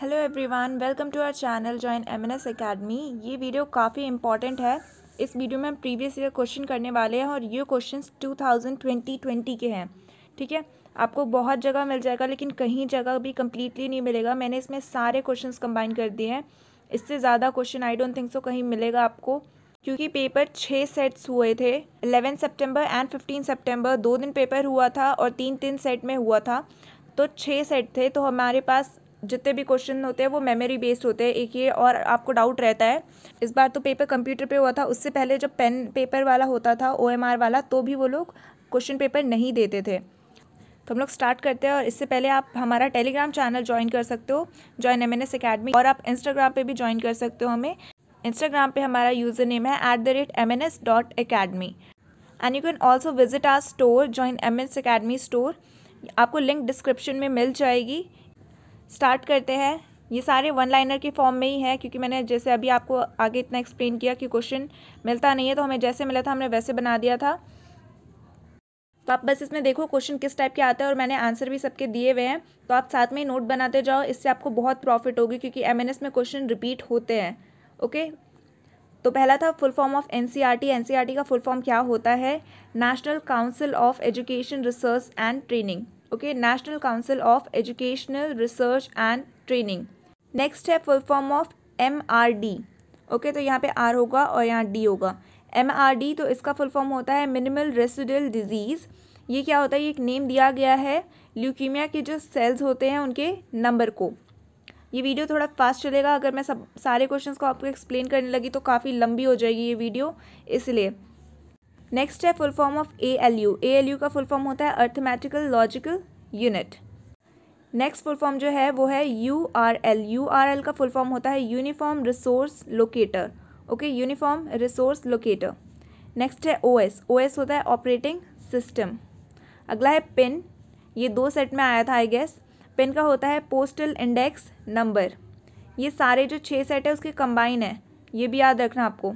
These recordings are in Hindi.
Hello everyone welcome to our channel join S academy ये वीडियो काफ़ी इंपॉर्टेंट है इस वीडियो में हम प्रीवियस ईयर क्वेश्चन करने वाले हैं और ये क्वेश्चंस 2020-20 के हैं ठीक है आपको बहुत जगह मिल जाएगा लेकिन कहीं जगह भी कम्प्लीटली नहीं मिलेगा मैंने इसमें सारे क्वेश्चन कंबाइन कर दिए हैं इससे ज़्यादा question I don't think so कहीं मिलेगा आपको क्योंकि पेपर छः सेट्स हुए थे eleven September and fifteen September दो दिन पेपर हुआ था और तीन तीन सेट में हुआ था तो छः सेट थे तो हमारे पास जितने भी क्वेश्चन होते हैं वो मेमोरी बेस्ड होते हैं एक ये और आपको डाउट रहता है इस बार तो पेपर कंप्यूटर पे हुआ था उससे पहले जब पेन पेपर वाला होता था ओ वाला तो भी वो लोग क्वेश्चन पेपर नहीं देते थे तो हम लोग स्टार्ट करते हैं और इससे पहले आप हमारा टेलीग्राम चैनल ज्वाइन कर सकते हो join M N S academy और आप इंस्टाग्राम पर भी ज्वाइन कर सकते हो हमें इंस्टाग्राम पर हमारा यूज़र नेम है at the rate M N S dot academy and you can also visit our store join M S academy store आपको लिंक डिस्क्रिप्शन में मिल जाएगी स्टार्ट करते हैं ये सारे वन लाइनर के फॉर्म में ही है क्योंकि मैंने जैसे अभी आपको आगे इतना एक्सप्लेन किया कि क्वेश्चन मिलता नहीं है तो हमें जैसे मिला था हमने वैसे बना दिया था तो आप बस इसमें देखो क्वेश्चन किस टाइप के आते हैं और मैंने आंसर भी सबके दिए हुए हैं तो आप साथ में ही नोट बनाते जाओ इससे आपको बहुत प्रॉफिट होगी क्योंकि एम में क्वेश्चन रिपीट होते हैं ओके तो पहला था full form of N C का फुल फॉर्म क्या होता है National Council of Education Research and Training okay National Council of Educational Research and Training next है full form of M R D okay तो यहाँ पे आर होगा और यहाँ डी होगा एम आर डी तो इसका फुल फॉर्म होता है मिनिमल रेसिडल डिजीज़ ये क्या होता है ये एक नेम दिया गया है ल्यूकीमिया के जो सेल्स होते हैं उनके नंबर को ये वीडियो थोड़ा फास्ट चलेगा अगर मैं सब सारे क्वेश्चंस को आपको एक्सप्लेन करने लगी तो काफ़ी लंबी हो जाएगी ये वीडियो इसलिए नेक्स्ट है full form of A L U A L U का फुल फॉर्म होता है arithmetical logical unit next full form जो है वो है U R L U R L का फुल फॉर्म होता है uniform resource locator okay uniform resource locator next है ओ एस ओ एस होता है ऑपरेटिंग सिस्टम अगला है पिन ये दो सेट में आया था आई गेस पिन का होता है पोस्टल इंडेक्स नंबर ये सारे जो छः सेट है उसके कंबाइन है ये भी याद रखना आपको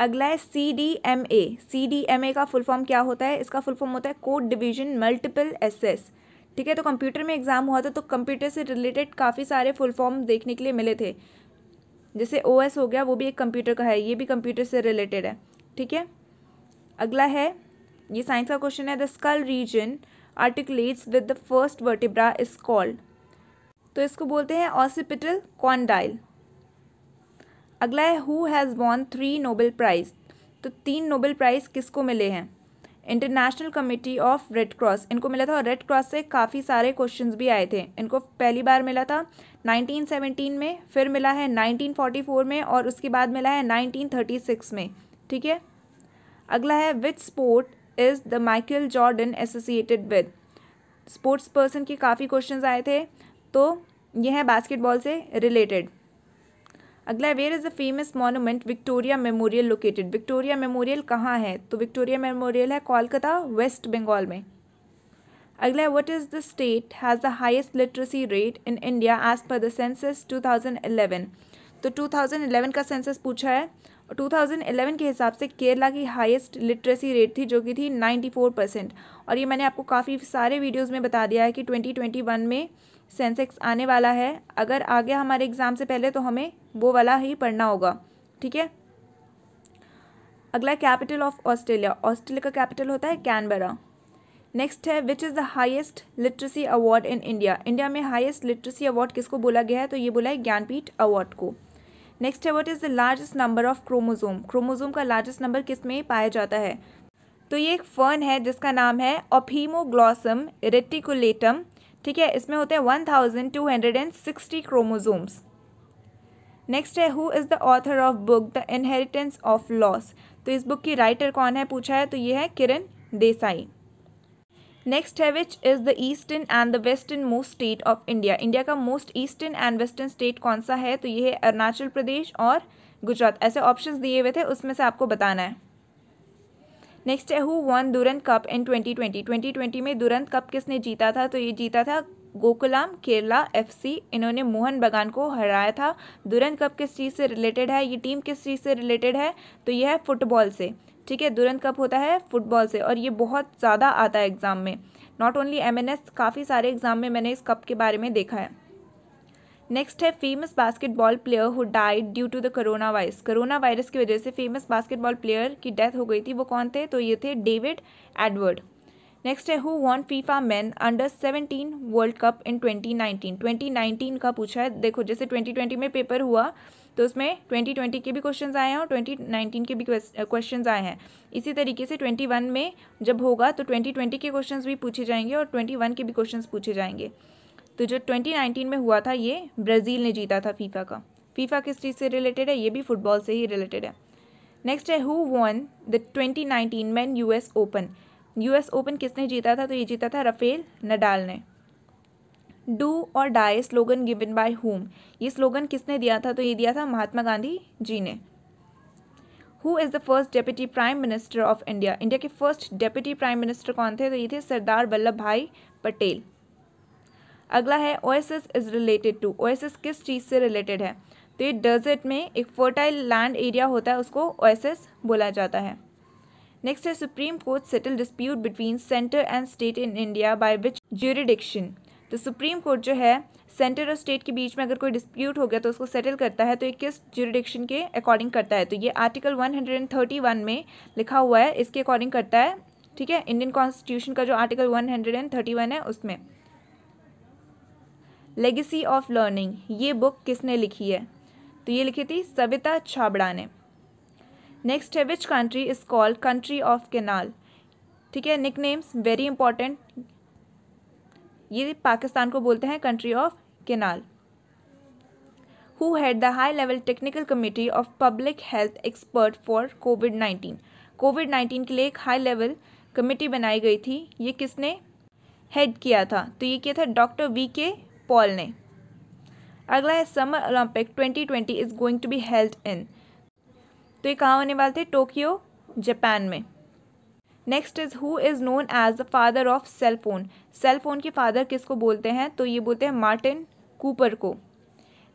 अगला है C D M A C D M A का फुल फॉर्म क्या होता है इसका फुल फॉर्म होता है कोड डिवीजन मल्टीपल एसेस ठीक है तो कंप्यूटर में एग्ज़ाम हुआ था तो कंप्यूटर से रिलेटेड काफ़ी सारे फुल फॉर्म देखने के लिए मिले थे जैसे ओ एस हो गया वो भी एक कंप्यूटर का है ये भी कंप्यूटर से रिलेटेड है ठीक है अगला है ये साइंस का क्वेश्चन है the skull region articulates with the first vertebra is called तो इसको बोलते हैं ऑसिपिटल कॉन्डाइल अगला है who has born three Nobel prize तो तीन नोबेल प्राइज़ किसको मिले हैं International Committee of Red Cross इनको मिला था और रेड क्रॉस से काफ़ी सारे क्वेश्चंस भी आए थे इनको पहली बार मिला था 1917 में फिर मिला है 1944 में और उसके बाद मिला है 1936 में ठीक है अगला है which sport is the Michael Jordan associated with sports person के काफ़ी क्वेश्चंस आए थे तो ये है बास्केटबॉल से रिलेटेड अगला where is the famous monument Victoria Memorial located Victoria Memorial कहाँ है तो विक्टोरिया मेमोरियल है कोलकाता वेस्ट बंगाल में अगला है what is the state has the highest literacy rate in India as per two thousand eleven तो 2011 का सेंसस पूछा है और 2011 के हिसाब से केरला की हाइस्ट लिटरेसी रेट थी जो कि थी फोर परसेंट और ये मैंने आपको काफ़ी सारे वीडियोज़ में बता दिया है कि वन में सेंसेक्स आने वाला है अगर आ गया हमारे एग्ज़ाम से पहले तो हमें वो वाला ही पढ़ना होगा ठीक है अगला कैपिटल ऑफ ऑस्ट्रेलिया ऑस्ट्रेलिया का कैपिटल होता है कैनबरा नेक्स्ट है which is the highest literacy award in India India में हाइस्ट लिटरेसी अवार्ड किसको बोला गया है तो ये बोला है ज्ञानपीठ अवार्ड को नेक्स्ट है what is the largest number of chromosome chromosome का लार्जेस्ट नंबर किस में पाया जाता है तो ये एक फर्न है जिसका नाम है ऑफीमोग्लॉसम रेटिकुलेटम ठीक है इसमें होते हैं one thousand two hundred and sixty chromosomes next है who is the author of book the inheritance of loss तो इस बुक की राइटर कौन है पूछा है तो ये है किरण देसाई नेक्स्ट है which is the eastern and the western most state of India India का most eastern and western state कौन सा है तो ये है अरुणाचल प्रदेश और गुजरात ऐसे ऑप्शन दिए हुए थे उसमें से आपको बताना है नेक्स्ट है who won Durand Cup in twenty twenty twenty twenty में दुरंत कप किसने जीता था तो ये जीता था गोकुलाम केरला एफसी इन्होंने मोहन बगान को हराया था दुरंत कप किस चीज़ से रिलेटेड है ये टीम किस चीज़ से रिलेटेड है तो यह है फुटबॉल से ठीक है दुरंत कप होता है फुटबॉल से और ये बहुत ज़्यादा आता है एग्ज़ाम में नॉट ओनली एम काफ़ी सारे एग्ज़ाम में मैंने इस कप के बारे में देखा है नेक्स्ट है famous basketball player who died due to the corona virus corona virus की वजह से फेमस बास्केटबॉल प्लेयर की डेथ हो गई थी वो कौन थे तो ये थे डेविड एडवर्ड नेक्स्ट है who won FIFA man under seventeen world cup in twenty nineteen twenty nineteen का पूछा है देखो जैसे ट्वेंटी ट्वेंटी में पेपर हुआ तो उसमें ट्वेंटी ट्वेंटी के भी क्वेश्चन आए हैं और ट्वेंटी नाइनटीन के भी क्वेश्चन आए हैं इसी तरीके से ट्वेंटी वन में जब होगा तो ट्वेंटी ट्वेंटी के क्वेश्चन भी पूछे जाएंगे और ट्वेंटी वन के भी क्वेश्चन पूछे जाएंगे तो जो ट्वेंटी नाइनटीन में हुआ था ये ब्राज़ील ने जीता था फीफा का फीफा किस चीज़ से रिलेटेड है ये भी फुटबॉल से ही रिलेटेड है नेक्स्ट है who won the twenty nineteen man US open US open किसने जीता था तो ये जीता था रफेल नडाल ने डू और die slogan given by home ये स्लोगन किसने दिया था तो ये दिया था महात्मा गांधी जी ने who is the first deputy prime minister of India India के फर्स्ट डेप्यूटी प्राइम मिनिस्टर कौन थे तो ये थे सरदार वल्लभ भाई पटेल अगला है O S S is related to O S S किस चीज़ से रिलेटेड है तो ये डेजर्ट में एक फर्टाइल लैंड एरिया होता है उसको ओ एस एस बोला जाता है Next है Supreme Court settle dispute between center and state in India by which jurisdiction. तो सुप्रीम कोर्ट जो है सेंटर और स्टेट के बीच में अगर कोई डिस्प्यूट हो गया तो उसको सेटल करता है तो ये किस जुरिडिक्शन के अकॉर्डिंग करता है तो ये आर्टिकल 131 में लिखा हुआ है इसके अकॉर्डिंग करता है ठीक है इंडियन कॉन्स्टिट्यूशन का जो आर्टिकल 131 है उसमें लेगेसी ऑफ लर्निंग ये बुक किसने लिखी है तो ये लिखी थी सविता छाबड़ा ने नेक्स्ट है which country is called country of canal ठीक है निक नेम्स वेरी इंपॉर्टेंट ये पाकिस्तान को बोलते हैं country of canal who had the high level technical committee of public health expert for covid nineteen covid nineteen के लिए एक हाई लेवल कमेटी बनाई गई थी ये किसने हेड किया था तो ये किया था डॉक्टर वी के पॉल ने अगला है summer olympic 2020 is going to be held in तो ये कहाँ होने वाले थे टोक्यो जापान में next is who is known as the father of cell phone cell phone के फादर किसको बोलते हैं तो ये बोलते हैं मार्टिन कूपर को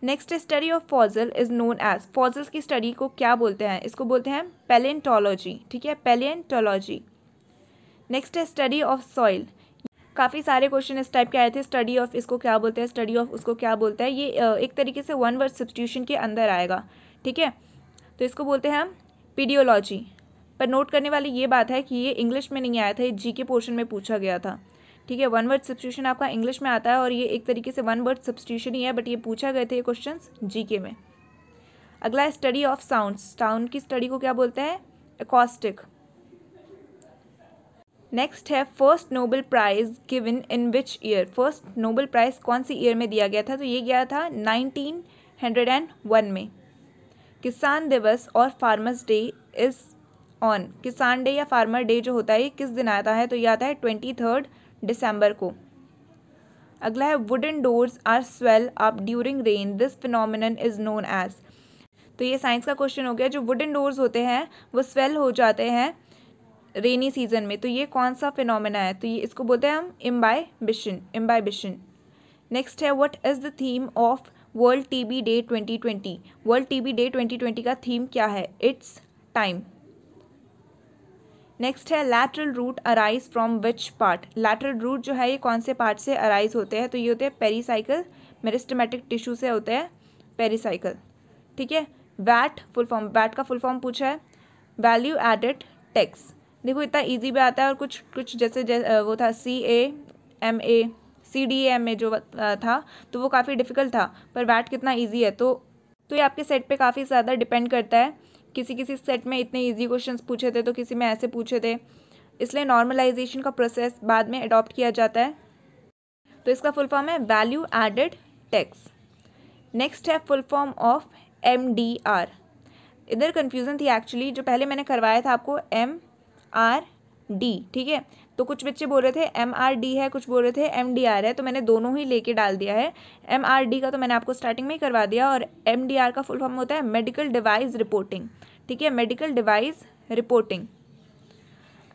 next study of fossil is known as fossils की स्टडी को क्या बोलते हैं इसको बोलते हैं पेलेंटोलॉजी ठीक है पेलेंटोलॉजी नेक्स्ट है स्टडी ऑफ सॉइल काफ़ी सारे क्वेश्चन इस टाइप के आए थे स्टडी ऑफ इसको क्या बोलते हैं स्टडी ऑफ उसको क्या बोलते हैं ये एक तरीके से वन वर्ड सब्सटीट्यूशन के अंदर आएगा ठीक है तो इसको बोलते हैं हम पीडियोलॉजी पर नोट करने वाली ये बात है कि ये इंग्लिश में नहीं आया था ये जी के पोर्शन में पूछा गया था ठीक है वन वर्ड सब्सटीट्यूशन आपका इंग्लिश में आता है और ये एक तरीके से वन वर्ड सब्सटीट्यूशन ही है बट ये पूछा गए थे ये क्वेश्चन जी में अगला स्टडी ऑफ साउंड साउंड की स्टडी को क्या बोलते हैं एकॉस्टिक नेक्स्ट है first nobel prize given in which year first nobel prize कौन सी ईयर में दिया गया था तो ये गया था नाइनटीन हंड्रेड एंड वन में किसान दिवस और farmers day is on kisan day या फार्मर डे जो होता है किस दिन आता है तो ये आता है ट्वेंटी थर्ड दिसंबर को अगला है wooden doors are swell up during rain this phenomenon is known as तो ये साइंस का क्वेश्चन हो गया जो वुडन डोर्स होते हैं वो स्वेल हो जाते हैं रेनी सीजन में तो ये कौन सा फिनोमिना है तो ये इसको बोलते हैं हम इम्बाइबिशन इम्बाइबिशन नेक्स्ट है what is the theme of world TB day 2020 world TB day 2020 का थीम क्या है इट्स टाइम नेक्स्ट है lateral root arise from which part lateral root जो है ये कौन से पार्ट से अराइज होते हैं तो ये होते हैं पेरीसाइकिल मेरिस्टमेटिक टिश्यू से होते हैं पेरीसाइकिल ठीक है वैट फुल फॉर्म वैट का फुल फॉर्म पूछा है वैल्यू एडेड टैक्स देखो इतना इजी भी आता है और कुछ कुछ जैसे, जै, वो था C A M A C D M में जो था तो वो काफ़ी डिफ़िकल्ट था पर वैट कितना ईजी है तो तो ये आपके सेट पे काफ़ी ज़्यादा डिपेंड करता है किसी किसी सेट में इतने इजी क्वेश्चंस पूछे थे तो किसी में ऐसे पूछे थे इसलिए नॉर्मलाइजेशन का प्रोसेस बाद में अडॉप्ट किया जाता है तो इसका फुल फॉर्म है वैल्यू एडेड टैक्स नेक्स्ट है full form of M D R इधर कन्फ्यूज़न थी एक्चुअली जो पहले मैंने करवाया था आपको एम आर डी ठीक है तो कुछ बच्चे बोल रहे थे एम आर डी है कुछ बोल रहे थे एम डी आर है तो मैंने दोनों ही लेके डाल दिया है एम आर डी का तो मैंने आपको स्टार्टिंग में ही करवा दिया और एम डी आर का फुल फॉर्म होता है मेडिकल डिवाइस रिपोर्टिंग ठीक है मेडिकल डिवाइस रिपोर्टिंग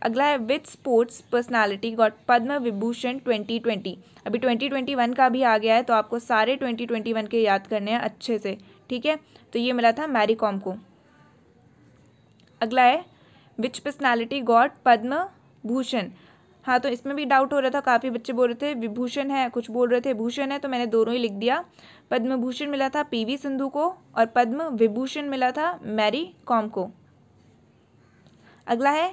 अगला है with sports personality got Padma Vibhushan 2020 अभी 2021 का भी आ गया है तो आपको सारे 2021 के याद करने हैं अच्छे से ठीक है तो ये मिला था मैरी कॉम को अगला है which personality got Padma Bhushan हाँ तो इसमें भी डाउट हो रहा था काफ़ी बच्चे बोल रहे थे विभूषण है कुछ बोल रहे थे भूषण है तो मैंने दोनों ही लिख दिया पद्म भूषण मिला था पी वी सिंधु को और पद्म विभूषण मिला था मैरी कॉम को अगला है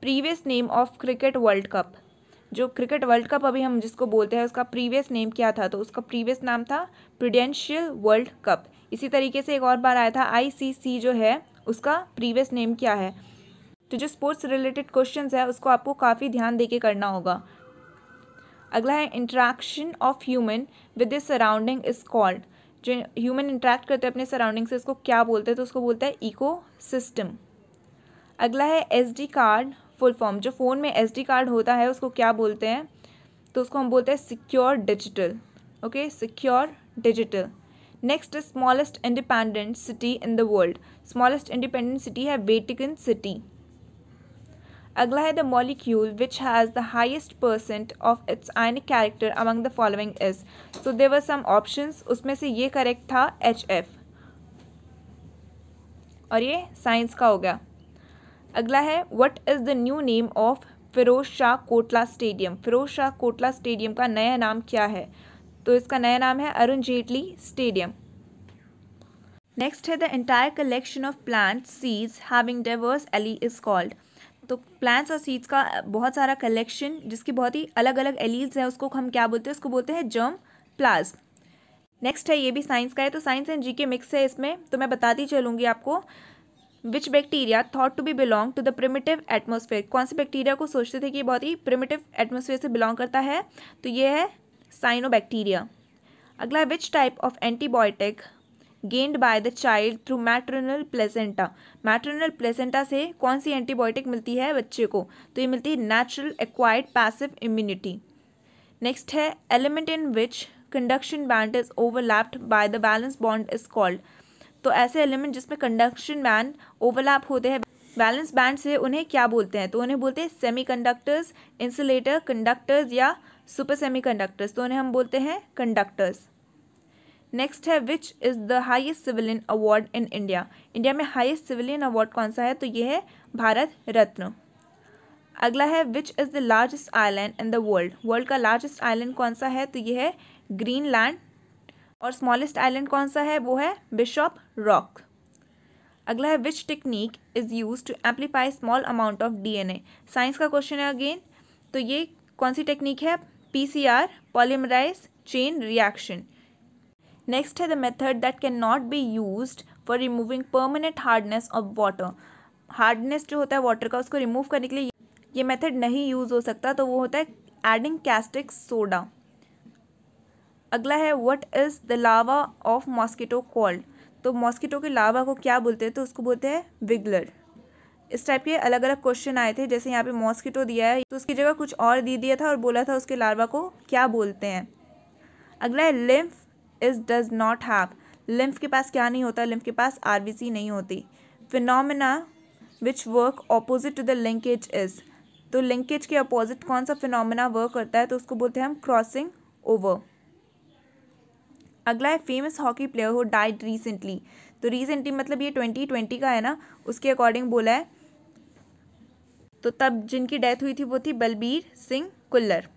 previous name of cricket world cup जो क्रिकेट वर्ल्ड कप अभी हम जिसको बोलते हैं उसका प्रीवियस नेम क्या था तो उसका प्रीवियस नाम था प्रिडेंशियल वर्ल्ड कप इसी तरीके से एक और बार आया था आईसीसी जो है उसका प्रीवियस नेम क्या है तो जो स्पोर्ट्स रिलेटेड क्वेश्चन है उसको आपको काफ़ी ध्यान दे के करना होगा अगला है interaction of human with this surrounding is called जो ह्यूमन इंट्रैक्ट करते हैं अपने सराउंडिंग से उसको क्या बोलते हैं तो उसको बोलता है इको सिस्टम अगला है S D card full form जो फ़ोन में एस डी कार्ड होता है उसको क्या बोलते हैं तो उसको हम बोलते हैं secure digital okay secure digital next smallest independent city in the world smallest independent city है वेटिकन सिटी अगला है the molecule which has the highest percent of its ionic character among the following is so were some option उसमें से ये करेक्ट था एच एफ और ये साइंस का हो गया अगला है what is the new name of Firoz Shah Kotla stadium Firoz Shah Kotla stadium का नया नाम क्या है तो इसका नया नाम है अरुण जेटली स्टेडियम नेक्स्ट है the entire collection of plants seeds having diverse allele is called तो प्लांट्स और सीड्स का बहुत सारा कलेक्शन जिसकी बहुत ही अलग अलग एलील्स है उसको हम क्या बोलते हैं उसको बोलते हैं जर्म प्लाज नेक्स्ट है ये भी साइंस का है तो साइंस एंड जी के मिक्स है इसमें तो मैं बताती चलूँगी आपको which bacteria thought to be belong to the primitive atmosphere कौन से बैक्टीरिया को सोचते थे कि बहुत ही प्रिमेटिव एटमोसफेयर से बिलोंग करता है तो ये है साइनो बैक्टीरिया अगला which type of antibiotic gained by the child through maternal placenta maternal placenta से कौन सी एंटीबायोटिक मिलती है बच्चे को तो ये मिलती है natural acquired passive immunity next है element in which conduction band is overlapped by the valence bond is called तो ऐसे एलिमेंट जिसमें कंडक्शन बैंड ओवरलैप होते हैं बैलेंस बैंड से उन्हें क्या बोलते हैं तो उन्हें बोलते हैं सेमी कंडक्टर्स इंसुलेटर कंडक्टर्स या सुपर सेमी कंडक्टर्स तो उन्हें हम बोलते हैं कंडक्टर्स नेक्स्ट है which is the highest civilian award in India India में हाइस्ट सिविलियन अवार्ड कौन सा है तो ये है भारत रत्न अगला है which is the largest island in the world world का लार्जेस्ट आइलैंड कौन सा है तो ये है ग्रीन लैंड और स्मॉलेस्ट आइलैंड कौन सा है वो है बिशॉप रॉक अगला है which technique is use to amplify small amount of DNA science का क्वेश्चन है अगेन तो ये कौन सी टेक्निक है PCR polymerase chain reaction next है the method that can not be use for removing permanent hardness of water hardness जो होता है वाटर का उसको रिमूव करने के लिए ये मेथड नहीं यूज़ हो सकता तो वो होता है एडिंग कैस्टिक सोडा अगला है what is the larva of mosquito called तो मॉस्किटो के लावा को क्या बोलते हैं तो उसको बोलते हैं विगलर इस टाइप के अलग अलग क्वेश्चन आए थे जैसे यहाँ पे मॉस्किटो दिया है तो उसकी जगह कुछ और दे दिया था और बोला था उसके लार्वा को क्या बोलते हैं अगला है lymph is does not have lymph के पास क्या नहीं होता लिम्फ के पास सी नहीं होती phenomena which work opposite to the linkage is तो लिंकेज के अपोजिट कौन सा फिनोमिना वर्क करता है तो उसको बोलते हैं हम क्रॉसिंग ओवर अगला है famous hockey player who died recently तो रिसेंटली मतलब ये ट्वेंटी ट्वेंटी का है ना उसके अकॉर्डिंग बोला है तो तब जिनकी डेथ हुई थी वो थी बलबीर सिंह कुल्लर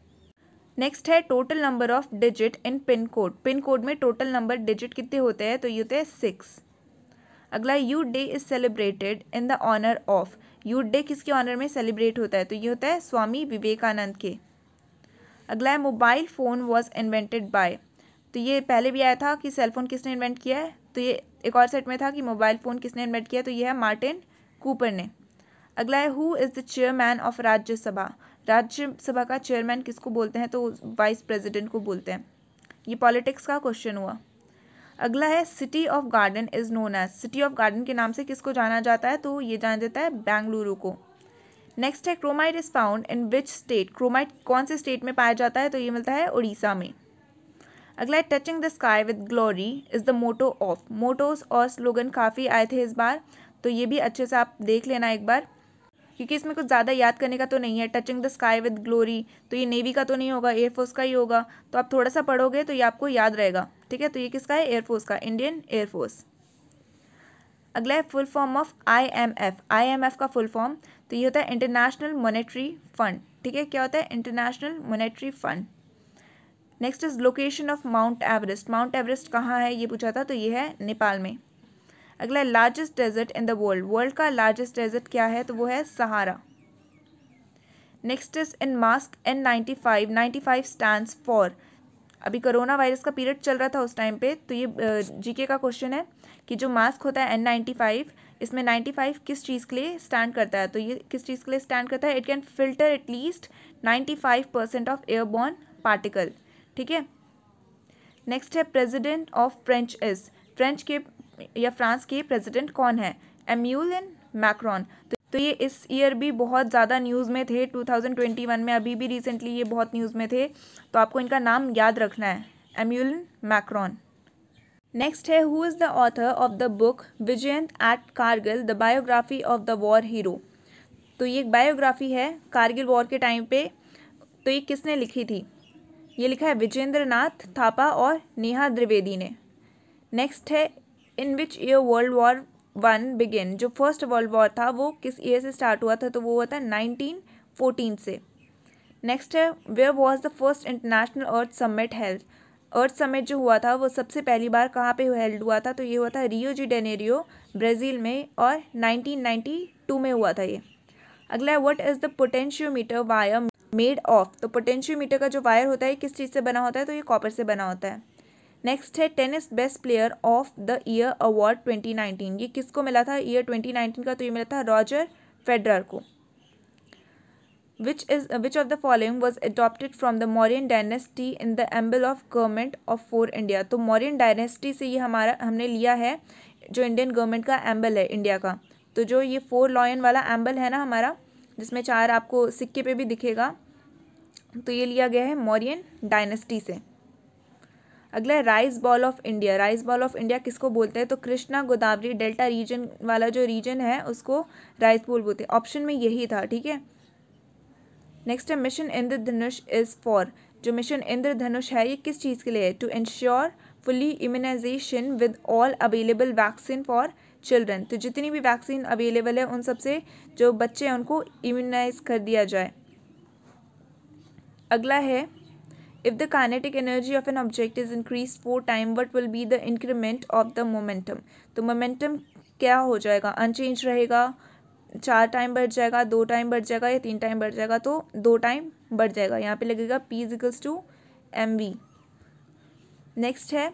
नेक्स्ट है total number of digit in pin code pin code में टोटल नंबर डिजिट कितने होते हैं तो ये होते हैं सिक्स अगला youth day is celebrated in the honour of youth day किसके ऑनर में सेलिब्रेट होता है तो ये होता है स्वामी विवेकानंद के अगला है mobile phone was invented by तो ये पहले भी आया था कि सेल फोन किसने इन्वेंट किया है तो ये एक और सेट में था कि मोबाइल फ़ोन किसने इन्वेंट किया तो ये है मार्टिन कूपर ने अगला है who is the chairman of Rajya Sabha Rajya Sabha का चेयरमैन किसको बोलते हैं तो वाइस प्रेसिडेंट को बोलते हैं ये पॉलिटिक्स का क्वेश्चन हुआ अगला है city of garden is known as city of garden के नाम से किसको जाना जाता है तो ये जाना जाता है बेंगलुरु को नेक्स्ट है chromite is found in which state chromite कौन से स्टेट में पाया जाता है तो ये मिलता है उड़ीसा में अगला है touching the sky with glory is the motto of mottos और स्लोगन काफ़ी आए थे इस बार तो ये भी अच्छे से आप देख लेना एक बार क्योंकि इसमें कुछ ज़्यादा याद करने का तो नहीं है touching the sky with glory तो ये नेवी का तो नहीं होगा एयरफोर्स का ही होगा तो आप थोड़ा सा पढ़ोगे तो ये आपको याद रहेगा ठीक है तो ये किसका है एयरफोर्स का इंडियन एयरफोर्स अगला है full form of IMF IMF का फुल फॉर्म तो ये होता है इंटरनेशनल मोनेट्री फंड ठीक है क्या होता है international monetary fund next is location of mount Everest mount Everest कहाँ है ये पूछा था तो ये है नेपाल में अगला largest desert in the world world का लार्जेस्ट डेजर्ट क्या है तो वो है Sahara next is in mask N ninety five ninety five stand for अभी कोरोना वायरस का पीरियड चल रहा था उस टाइम पे तो ये जीके का क्वेश्चन है कि जो मास्क होता है एन नाइन्टी फाइव इसमें नाइन्टी फाइव किस चीज़ के लिए स्टैंड करता है तो ये किस चीज़ के लिए स्टैंड करता है it can filter at least ninety five percent of airborne particle ठीक है नेक्स्ट है president of French is French के या फ्रांस के प्रेसिडेंट कौन है एम्यूल एंड मैक्रॉन तो तो ये इस ईयर भी बहुत ज़्यादा न्यूज़ में थे 2021 में अभी भी रिसेंटली ये बहुत न्यूज़ में थे तो आपको इनका नाम याद रखना है एम्यूलिन मैक्रॉन नेक्स्ट है who is the author of the book Vijayant at Kargil the biography of the war hero तो ये एक बायोग्राफी है कारगिल वॉर के टाइम पे तो ये किसने लिखी थी ये लिखा है विजेंद्र नाथ थापा और नेहा द्रिवेदी ने नेक्स्ट है in which year world war one begin जो फर्स्ट वर्ल्ड वॉर था वो किस ईयर से स्टार्ट हुआ था तो वो हुआ था नाइनटीन फोर्टीन से नेक्स्ट है where was the first international earth summit health earth summit जो हुआ था वो सबसे पहली बार कहाँ पे हेल्ड हुआ था तो ये हुआ था रियो जी डेनेरियो ब्राज़ील में और नाइनटीन नाइन्टी टू में हुआ था ये अगला है what is the potentiometer wire made of तो पोटेंशियोमीटर का जो वायर होता है किस चीज़ से बना होता है तो ये कॉपर से बना होता है नेक्स्ट है tennis best player of the year award 2019 ये किसको मिला था ईयर 2019 का तो ये मिला था रॉजर फेडरर को which is which of the following was adopted from the Mauryan dynasty in the emblem of government of for India तो मॉरियन डायनेस्टी से ये हमारा हमने लिया है जो इंडियन गवर्नमेंट का एम्बल है इंडिया का तो जो ये फोर लॉयन वाला एम्बल है ना हमारा जिसमें चार आपको सिक्के पे भी दिखेगा तो ये लिया गया है मौरियन डायनेस्टी से अगला है rice bowl of India rice bowl of India किसको बोलते हैं तो कृष्णा गोदावरी डेल्टा रीजन वाला जो रीजन है उसको राइस बॉल बोलते हैं ऑप्शन में यही था ठीक है नेक्स्ट है मिशन इंद्रधनुष इज़ फॉर जो मिशन इंद्रधनुष है ये किस चीज़ के लिए है to insure fully immunization with all available vaccine for children तो जितनी भी वैक्सीन अवेलेबल है उन सबसे जो बच्चे हैं उनको इम्यूनाइज कर दिया जाए अगला है If the kinetic energy of an object is increased four time, what will be the increment of the momentum? तो momentum क्या हो जाएगा unchanged रहेगा चार टाइम बढ़ जाएगा दो टाइम बढ़ जाएगा या तीन टाइम बढ़ जाएगा तो दो टाइम बढ़ जाएगा यहाँ पे लगेगा P equals to M V next है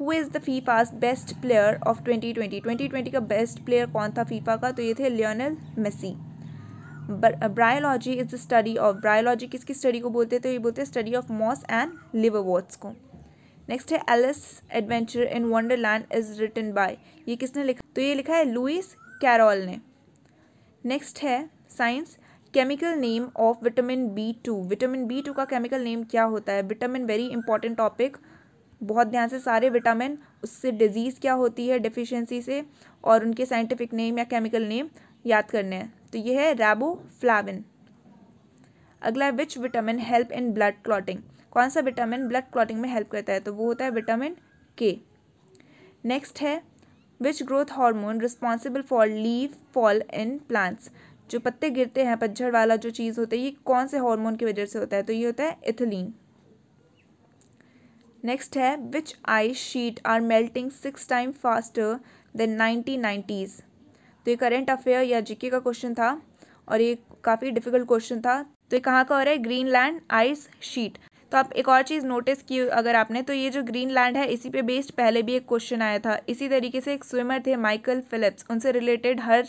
who is the FIFA's best player of twenty twenty twenty twenty का बेस्ट प्लेयर कौन था फीफा का तो ये थे Lionel Messi bryology is the study of bryology किसकी स्टडी को बोलते हैं तो ये बोलते हैं study of moss and liverworts को नेक्स्ट है Alice adventure in Wonderland is written by ये किसने लिखा तो ये लिखा है लुइस कैरॉल ने नेक्स्ट है science chemical name of vitamin B two vitamin B two का केमिकल नेम क्या होता है विटामिन वेरी इंपॉर्टेंट टॉपिक बहुत ध्यान से सारे विटामिन उससे डिजीज़ क्या होती है डिफिशेंसी से और उनके साइंटिफिक नेम या केमिकल नेम याद करने हैं तो ये है रेबोफ्लाविन अगला which vitamin help in blood clotting कौन सा विटामिन ब्लड क्लॉटिंग में हेल्प करता है तो वो होता है विटामिन के नेक्स्ट है which growth hormone responsible for leaf fall in plants जो पत्ते गिरते हैं पतझड़ वाला जो चीज़ होता है ये कौन से हार्मोन की वजह से होता है तो ये होता है इथिलीन नेक्स्ट है which ice sheet are melting six time faster than nineteen nineties तो ये करेंट अफेयर या जीके का क्वेश्चन था और ये काफ़ी डिफिकल्ट क्वेश्चन था तो ये कहाँ का हो रहा है ग्रीन लैंड आइस शीट तो आप एक और चीज़ नोटिस की अगर आपने तो ये जो ग्रीन लैंड है इसी पे बेस्ड पहले भी एक क्वेश्चन आया था इसी तरीके से एक स्विमर थे माइकल फिलिप्स उनसे रिलेटेड हर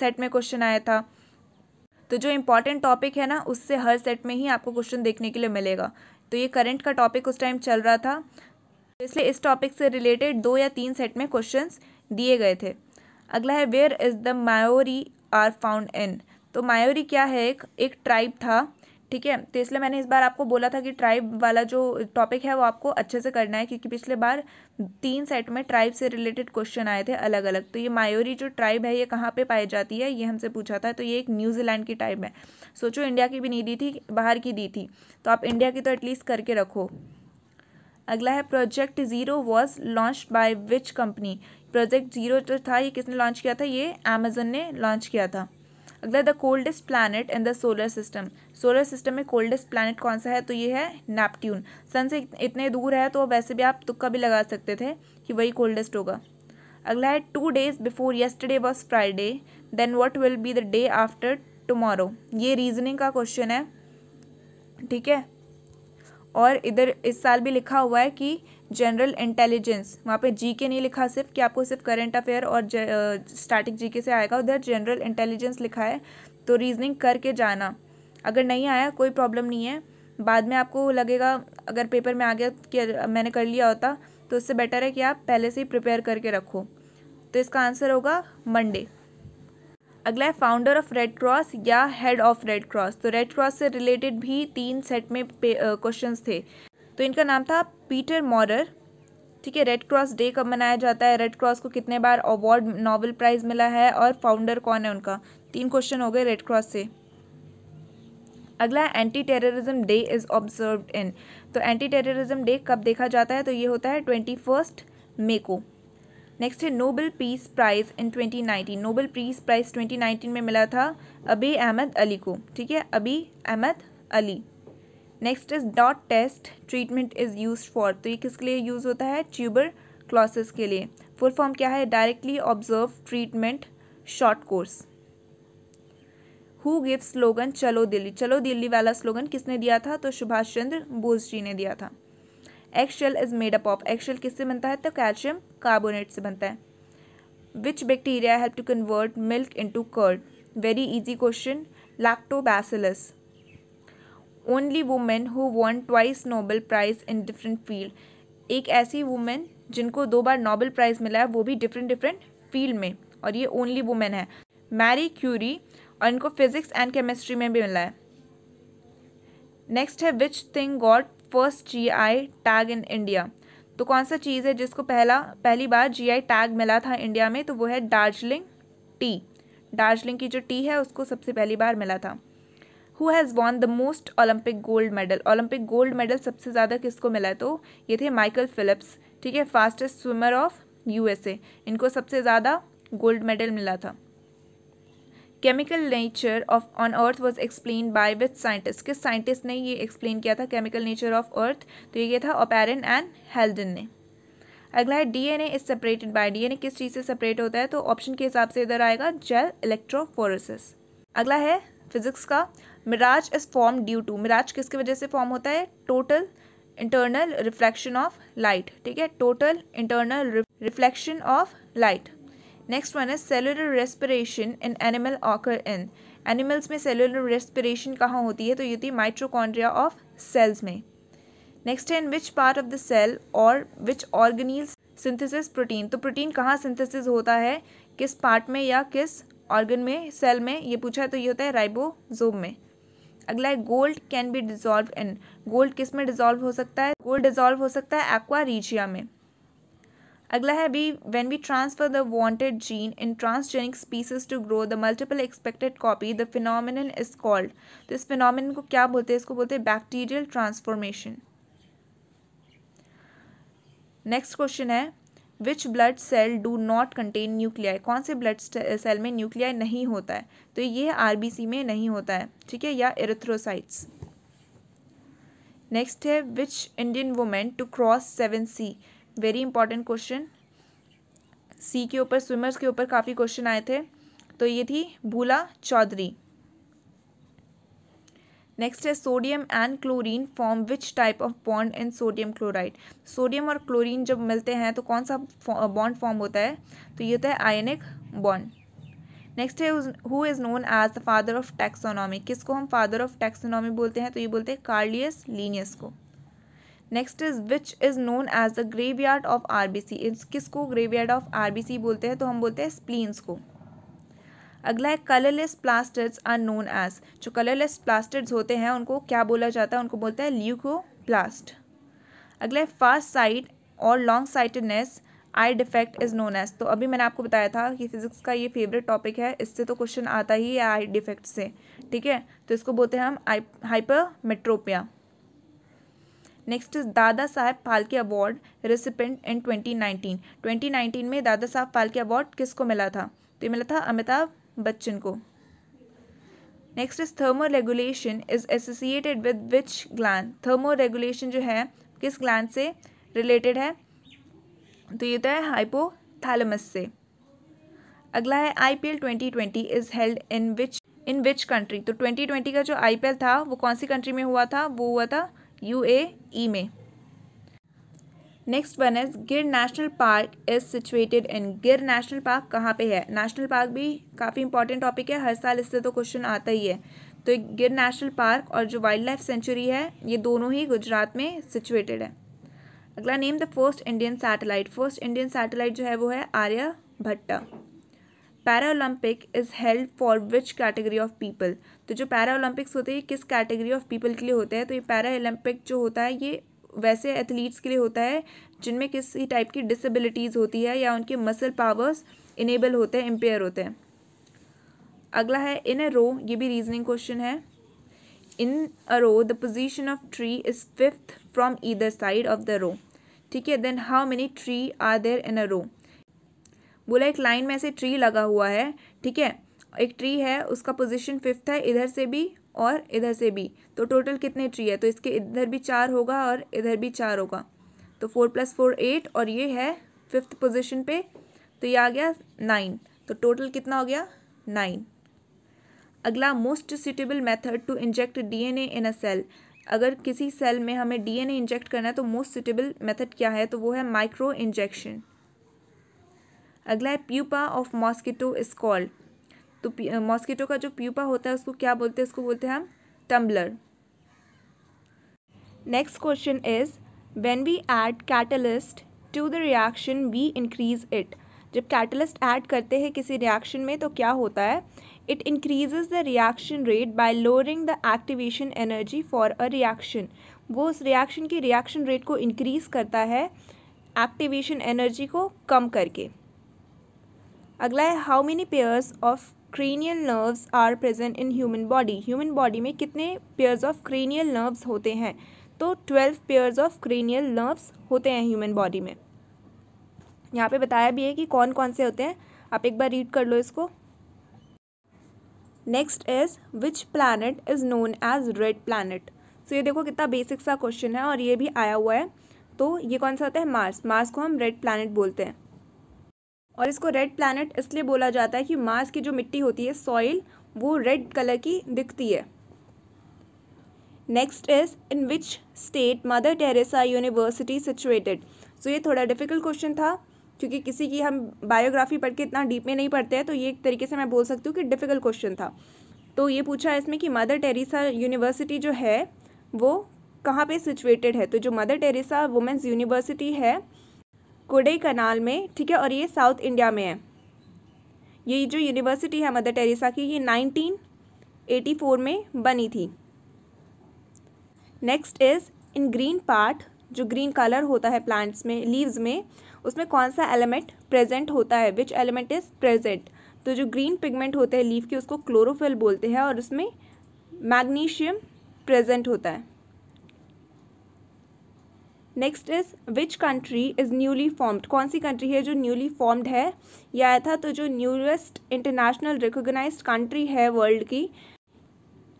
सेट में क्वेश्चन आया था तो जो इम्पॉर्टेंट टॉपिक है ना उससे हर सेट में ही आपको क्वेश्चन देखने के लिए मिलेगा तो ये करंट का टॉपिक उस टाइम चल रहा था तो इसलिए इस टॉपिक से रिलेटेड दो या तीन सेट में क्वेश्चन दिए गए थे अगला है where is the Maori are found in तो मायोरी क्या है एक एक ट्राइब था ठीक है तो इसलिए मैंने इस बार आपको बोला था कि ट्राइब वाला जो टॉपिक है वो आपको अच्छे से करना है क्योंकि पिछले बार तीन सेट में ट्राइब से रिलेटेड क्वेश्चन आए थे अलग अलग तो ये मायोरी जो ट्राइब है ये कहाँ पे पाई जाती है ये हमसे पूछा था तो ये एक न्यूजीलैंड की ट्राइब है सोचो इंडिया की भी नहीं दी थी बाहर की दी थी तो आप इंडिया की तो एटलीस्ट करके रखो अगला है project zero was launch by which company project zero जो तो था ये किसने लॉन्च किया था ये अमेजन ने लॉन्च किया था अगला the coldest planet in the solar system solar system में कोल्डेस्ट प्लानट कौन सा है तो ये है नेपट्ट्यून सन से इतने दूर है तो वैसे भी आप तुक्का भी लगा सकते थे कि वही कोल्डेस्ट होगा अगला है two days before yesterday was Friday then what will be the day after tomorrow ये रीजनिंग का क्वेश्चन है ठीक है और इधर इस साल भी लिखा हुआ है कि जनरल इंटेलिजेंस वहाँ पे जी के नहीं लिखा सिर्फ कि आपको सिर्फ करंट अफेयर और स्टैटिक जी के से आएगा उधर जनरल इंटेलिजेंस लिखा है तो रीजनिंग करके जाना अगर नहीं आया कोई प्रॉब्लम नहीं है बाद में आपको लगेगा अगर पेपर में आ गया कि मैंने कर लिया होता तो उससे बेटर है कि आप पहले से ही प्रिपेयर करके रखो तो इसका आंसर होगा मंडे अगला है फाउंडर ऑफ रेड क्रॉस या हेड ऑफ रेड क्रॉस तो रेड क्रॉस से रिलेटेड भी तीन सेट में क्वेश्चंस थे तो इनका नाम था पीटर मॉरर ठीक है रेड क्रॉस डे कब मनाया जाता है रेड क्रॉस को कितने बार अवार्ड नोबेल प्राइज़ मिला है और फाउंडर कौन है उनका तीन क्वेश्चन हो गए रेड क्रॉस से अगला anti terrorism day is observe in तो एंटी टेररिज्म डे कब देखा जाता है तो ये होता है ट्वेंटी फर्स्ट मे को नेक्स्ट है Nobel peace prize in twenty nineteen Nobel peace prize twenty nineteen में मिला था अबी अहमद अली को ठीक है Abiy Ahmed Ali next is DOT test treatment is use for तो ये किसके लिए यूज़ होता है ट्यूबर क्लॉसेस के लिए फुल फॉर्म क्या है directly observe treatment short course who give slogan चलो दिल्ली चलो दिल्ली वाला स्लोगन किसने दिया था तो सुभाष चंद्र बोस जी ने दिया था एक्शल इज मेड अप ऑफ एक्शल किससे बनता है तो कैल्शियम कार्बोनेट से बनता है which bacteria help to convert milk into curd very easy question lactobacillus only women who won twice Nobel prize in different field एक ऐसी वुमेन जिनको दो बार नोबल प्राइज़ मिला है वो भी डिफरेंट डिफरेंट फील्ड में और ये ओनली वुमेन है मैरी क्यूरी और इनको फिजिक्स एंड केमिस्ट्री में भी मिला है नेक्स्ट है which thing got first G I tag in India तो कौन सा चीज़ है जिसको पहला पहली बार जी आई टैग मिला था इंडिया में तो वो है दार्जिलिंग टी दार्जिलिंग की जो टी है उसको सबसे पहली बार मिला था who has won the most Olympic gold medal Olympic gold medal सबसे ज़्यादा किसको मिला है तो ये थे माइकल फिलिप्स ठीक है फास्टेस्ट स्विमर ऑफ यूएसए इनको सबसे ज़्यादा गोल्ड मेडल मिला था chemical nature of on earth was explain by with scientist किस साइंटिस्ट ने ये एक्सप्लेन किया था केमिकल नेचर ऑफ अर्थ तो ये था ओपेरन एंड हेल्डन ने अगला है D N as separated by D N A किस चीज़ से सेपरेट होता है तो ऑप्शन के हिसाब से इधर आएगा जेल इलेक्ट्रोफोरसिस अगला है फिजिक्स का mirage is form due to mirage किसकी वजह से फॉर्म होता है total internal reflection of light ठीक है total internal reflection of light next one है cellular respiration in animal occur in animals में सेलुलर रेस्पिरेशन कहाँ होती है तो ये होती है माइट्रोकॉन्ड्रिया ऑफ सेल्स में नेक्स्ट है in which part of the cell और विच ऑर्गेनील्स सिंथेसिस प्रोटीन तो प्रोटीन कहाँ सिंथेसिस होता है किस पार्ट में या किस ऑर्गन में सेल में ये पूछा है तो ये होता है राइबोजोम में अगला है gold can be dissolve in gold किस में डिजोल्व हो सकता है गोल्ड डिजोल्व हो सकता है एक्वा रीजिया में अगला है we when we transfer the wanted gene in transgenic species to grow the multiple expected copy the phenomenon is called तो इस फिनोमिन को क्या बोलते हैं इसको बोलते हैं बैक्टीरियल ट्रांसफॉर्मेशन नेक्स्ट क्वेश्चन है which blood cell do not contain nuclei कौन से ब्लड सेल में न्यूक्लियाई नहीं होता है तो ये आर में नहीं होता है ठीक है या एरेथ्रोसाइट्स नेक्स्ट है which Indian women to cross seven sea very important question sea के ऊपर स्विमर्स के ऊपर काफ़ी क्वेश्चन आए थे तो ये थी भूला चौधरी नेक्स्ट है sodium and chlorine form which type of bond in sodium chloride sodium और क्लोरीन जब मिलते हैं तो कौन सा बॉन्ड फॉर्म होता है तो ये होता है आयनिक बॉन्ड नेक्स्ट है who is known as the father of taxonomy किसको हम फादर ऑफ टैक्सोनॉमी बोलते हैं तो ये बोलते हैं कार्लियस लीनियस को next is which is known as the graveyard of R B C किस को graveyard of R B C बोलते हैं तो हम बोलते हैं स्प्लीन्स को अगला है colourless plastids are known as जो कलरलेस प्लास्टर्स होते हैं उनको क्या बोला जाता है उनको बोलते हैं ल्यूको प्लास्ट अगला है फास्ट साइट और long sightedness eye defect is known as तो अभी मैंने आपको बताया था कि फिजिक्स का ये फेवरेट टॉपिक है इससे तो क्वेश्चन आता ही है आई डिफेक्ट से ठीक है तो इसको बोलते हैं हम हाइपर मेट्रोपिया नेक्स्ट इज दादा साहब फाल्के अवार्ड रिसिपेंट इन 2019 2019 में दादा साहब फाल्के अवार्ड किसको मिला था तो ये मिला था अमिताभ बच्चन को next is thermoregulation is associated with which gland thermoregulation जो है किस ग्लान से रिलेटेड है तो ये होता है हाइपोथैलेमस से अगला है I P L twenty twenty is held in which in which country तो ट्वेंटी ट्वेंटी का जो आई पी एल था वो कौन सी कंट्री में हुआ था वो हुआ था यू ए ई में next one is Gir national park is situated in Gir national park कहाँ पे है नेशनल पार्क भी काफ़ी इंपॉर्टेंट टॉपिक है हर साल इससे तो क्वेश्चन आता ही है तो गिर नेशनल पार्क और जो वाइल्ड लाइफ सेंचुरी है ये दोनों ही गुजरात में सिचुएटेड है अगला name the first Indian satellite first Indian satellite जो है वो है Aryabhata Olympic is held for which category of people तो जो पैरा ओलंपिक्स होते हैं किस कैटेगरी ऑफ पीपल के लिए होते हैं तो ये पैरा ओलंपिक जो होता है ये वैसे एथलीट्स के लिए होता है जिनमें किसी टाइप की डिसेबिलिटीज़ होती है या उनके मसल पावर्स इनेबल होते हैं इम्पेयर होते हैं अगला है इन अ रो ये भी रीजनिंग क्वेश्चन है in a row the position of tree is fifth from either side of the row ठीक है then how many tree are there in a row बोला एक लाइन में ऐसे ट्री लगा हुआ है ठीक है एक ट्री है उसका पोजिशन फिफ्थ है इधर से भी और इधर से भी तो टोटल कितने ट्री है तो इसके इधर भी चार होगा और इधर भी चार होगा तो फोर प्लस फोर एट और ये है फिफ्थ पोजीशन पे तो ये आ गया नाइन तो टोटल कितना हो गया नाइन अगला most suitable method to inject DNA in a cell अगर किसी सेल में हमें डीएनए इंजेक्ट करना है तो मोस्ट सुटेबल मेथड क्या है तो वो है माइक्रो इंजेक्शन अगला है pupa of mosquito is called तो मॉस्किटो का जो प्यूपा होता है उसको क्या बोलते हैं उसको बोलते हैं हम tumbler next question is when we add catalyst to the reaction we increase it जब कैटलिस्ट ऐड करते हैं किसी रिएक्शन में तो क्या होता है it increases the reaction rate by lowering the activation energy for a reaction वो उस रिएक्शन की रिएक्शन रेट को इंक्रीज़ करता है एक्टिवेशन एनर्जी को कम करके अगला है how many pairs of cranial nerves are present in human body human body में कितने पेयर्स ऑफ क्रेनियल नर्व्स होते हैं तो twelve pairs of cranial nerves होते हैं ह्यूमन बॉडी में यहाँ पे बताया भी है कि कौन कौन से होते हैं आप एक बार रीड कर लो इसको next is which planet is known as red planet so ये देखो कितना बेसिक सा क्वेश्चन है और ये भी आया हुआ है तो ये कौन सा होता है मार्स मार्स को हम रेड प्लानट बोलते हैं और इसको रेड प्लानट इसलिए बोला जाता है कि मार्स की जो मिट्टी होती है सॉइल वो रेड कलर की दिखती है next is in which state Mother Teresa university situated so ये थोड़ा डिफिकल्ट क्वेश्चन था क्योंकि किसी की हम बायोग्राफी पढ़ के इतना डीप में नहीं पढ़ते हैं तो ये एक तरीके से मैं बोल सकती हूँ कि डिफ़िकल्ट क्वेश्चन था तो ये पूछा है इसमें कि मदर टेरेसा यूनिवर्सिटी जो है वो कहाँ पे सिचुएटेड है तो जो मदर टेरेसा वुमेंस यूनिवर्सिटी है कोडई कनाल में ठीक है और ये साउथ इंडिया में है ये जो यूनिवर्सिटी है मदर टेरेसा की ये 1984 में बनी थी next is in green part जो ग्रीन कलर होता है प्लांट्स में लीव्स में उसमें कौन सा एलिमेंट प्रेजेंट होता है विच एलिमेंट इज़ प्रेजेंट तो जो ग्रीन पिगमेंट होते हैं लीव के उसको क्लोरोफिल बोलते हैं और उसमें मैग्नीशियम प्रेजेंट होता है next is which country is newly formed कौन सी कंट्री है जो न्यूली फॉर्म्ड है यह आया था तो जो न्यूएस्ट इंटरनेशनल रिकोगनाइज कंट्री है वर्ल्ड की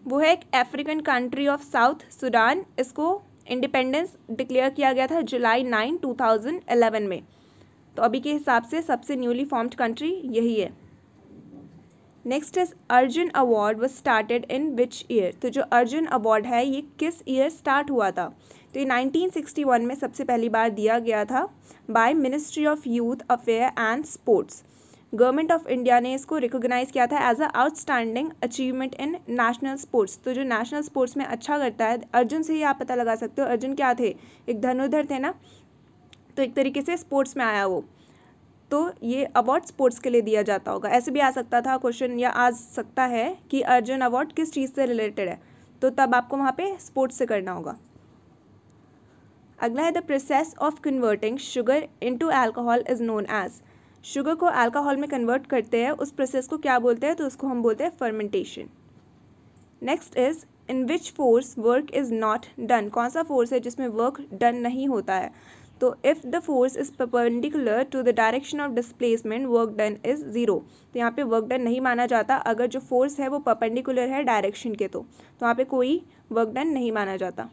वो है एक African country of South Sudan इसको इंडिपेंडेंस डिक्लेयर किया गया था जुलाई नाइन टू थाउजेंड एलेवन में तो अभी के हिसाब से सबसे न्यूली फॉर्म्ड कंट्री यही है next is Arjun award was started in which year तो जो अर्जुन अवार्ड है ये किस ईयर स्टार्ट हुआ था तो ये 1961 में सबसे पहली बार दिया गया था by ministry of youth affair and sports government of India ने इसको रिकोगनाइज किया था as a outstanding achievement in national sports तो जो नेशनल स्पोर्ट्स में अच्छा करता है अर्जुन से ही आप पता लगा सकते हो अर्जुन क्या थे एक धनुधर थे ना तो एक तरीके से स्पोर्ट्स में आया वो तो ये अवार्ड स्पोर्ट्स के लिए दिया जाता होगा ऐसे भी आ सकता था क्वेश्चन या आ सकता है कि अर्जुन अवार्ड किस चीज़ से रिलेटेड है तो तब आपको वहाँ पे स्पोर्ट्स से करना होगा अगला है the process of converting sugar into alcohol is known as sugar को अल्कोहल में कन्वर्ट करते हैं उस प्रोसेस को क्या बोलते हैं तो उसको हम बोलते हैं fermentation next is in which force work is not done कौन सा फोर्स है जिसमें वर्क डन नहीं होता है तो if the force is perpendicular to the direction of displacement work done is zero तो यहाँ पे वर्क डन नहीं माना जाता अगर जो फोर्स है वो परपेंडिकुलर है डायरेक्शन के तो, तो यहाँ पे कोई वर्क डन नहीं माना जाता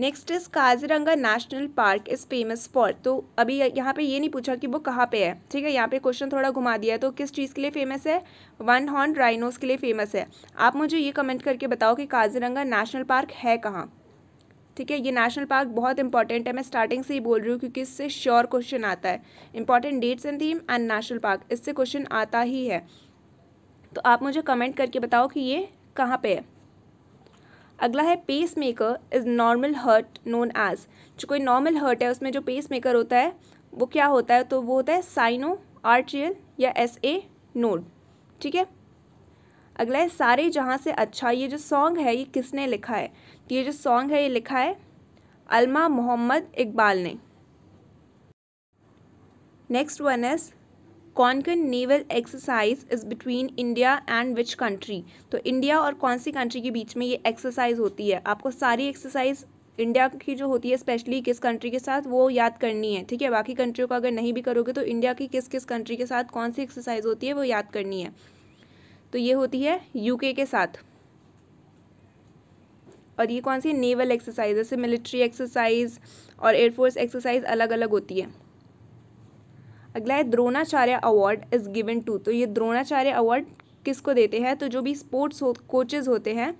next is Kaziranga national park is famous for तो अभी यहाँ पे ये नहीं पूछा कि वो कहाँ पे है ठीक है यहाँ पे क्वेश्चन थोड़ा घुमा दिया है तो किस चीज़ के लिए फेमस है वन हॉर्न राइनोस के लिए फेमस है आप मुझे ये कमेंट करके बताओ कि काजीरंगा नेशनल पार्क है कहाँ ठीक है ये नेशनल पार्क बहुत इंपॉर्टेंट है मैं स्टार्टिंग से ही बोल रही हूँ क्योंकि इससे श्योर क्वेश्चन आता है important dates and theme and national park इससे क्वेश्चन आता ही है तो आप मुझे कमेंट करके बताओ कि ये कहाँ पे है अगला है pacemaker is normal heart known as जो कोई नॉर्मल हर्ट है उसमें जो पेस मेकर होता है वो क्या होता है तो वो होता है साइनो आर्ट्रियल या एस ए नोड ठीक है अगला है सारे जहाँ से अच्छा ये जो सॉन्ग है ये किसने लिखा है तो ये जो सॉन्ग है ये लिखा है अलमा मोहम्मद इकबाल ने next one is Konkan naval exercise is between India and which country तो इंडिया और कौन सी कंट्री के बीच में ये एक्सरसाइज होती है आपको सारी एक्सरसाइज इंडिया की जो होती है स्पेशली किस कंट्री के साथ वो याद करनी है ठीक है बाकी कंट्रियों का अगर नहीं भी करोगे तो इंडिया की किस किस कंट्री के साथ कौन सी एक्सरसाइज होती है वो याद करनी है तो ये होती है यूके के साथ और ये कौन सी नेवल एक्सरसाइज जैसे मिलिट्री एक्सरसाइज और एयरफोर्स एक्सरसाइज अलग अलग होती है अगला है Dronacharya award is given to तो ये द्रोणाचार्य अवार्ड किसको देते हैं तो जो भी स्पोर्ट्स हो कोचेज़ होते हैं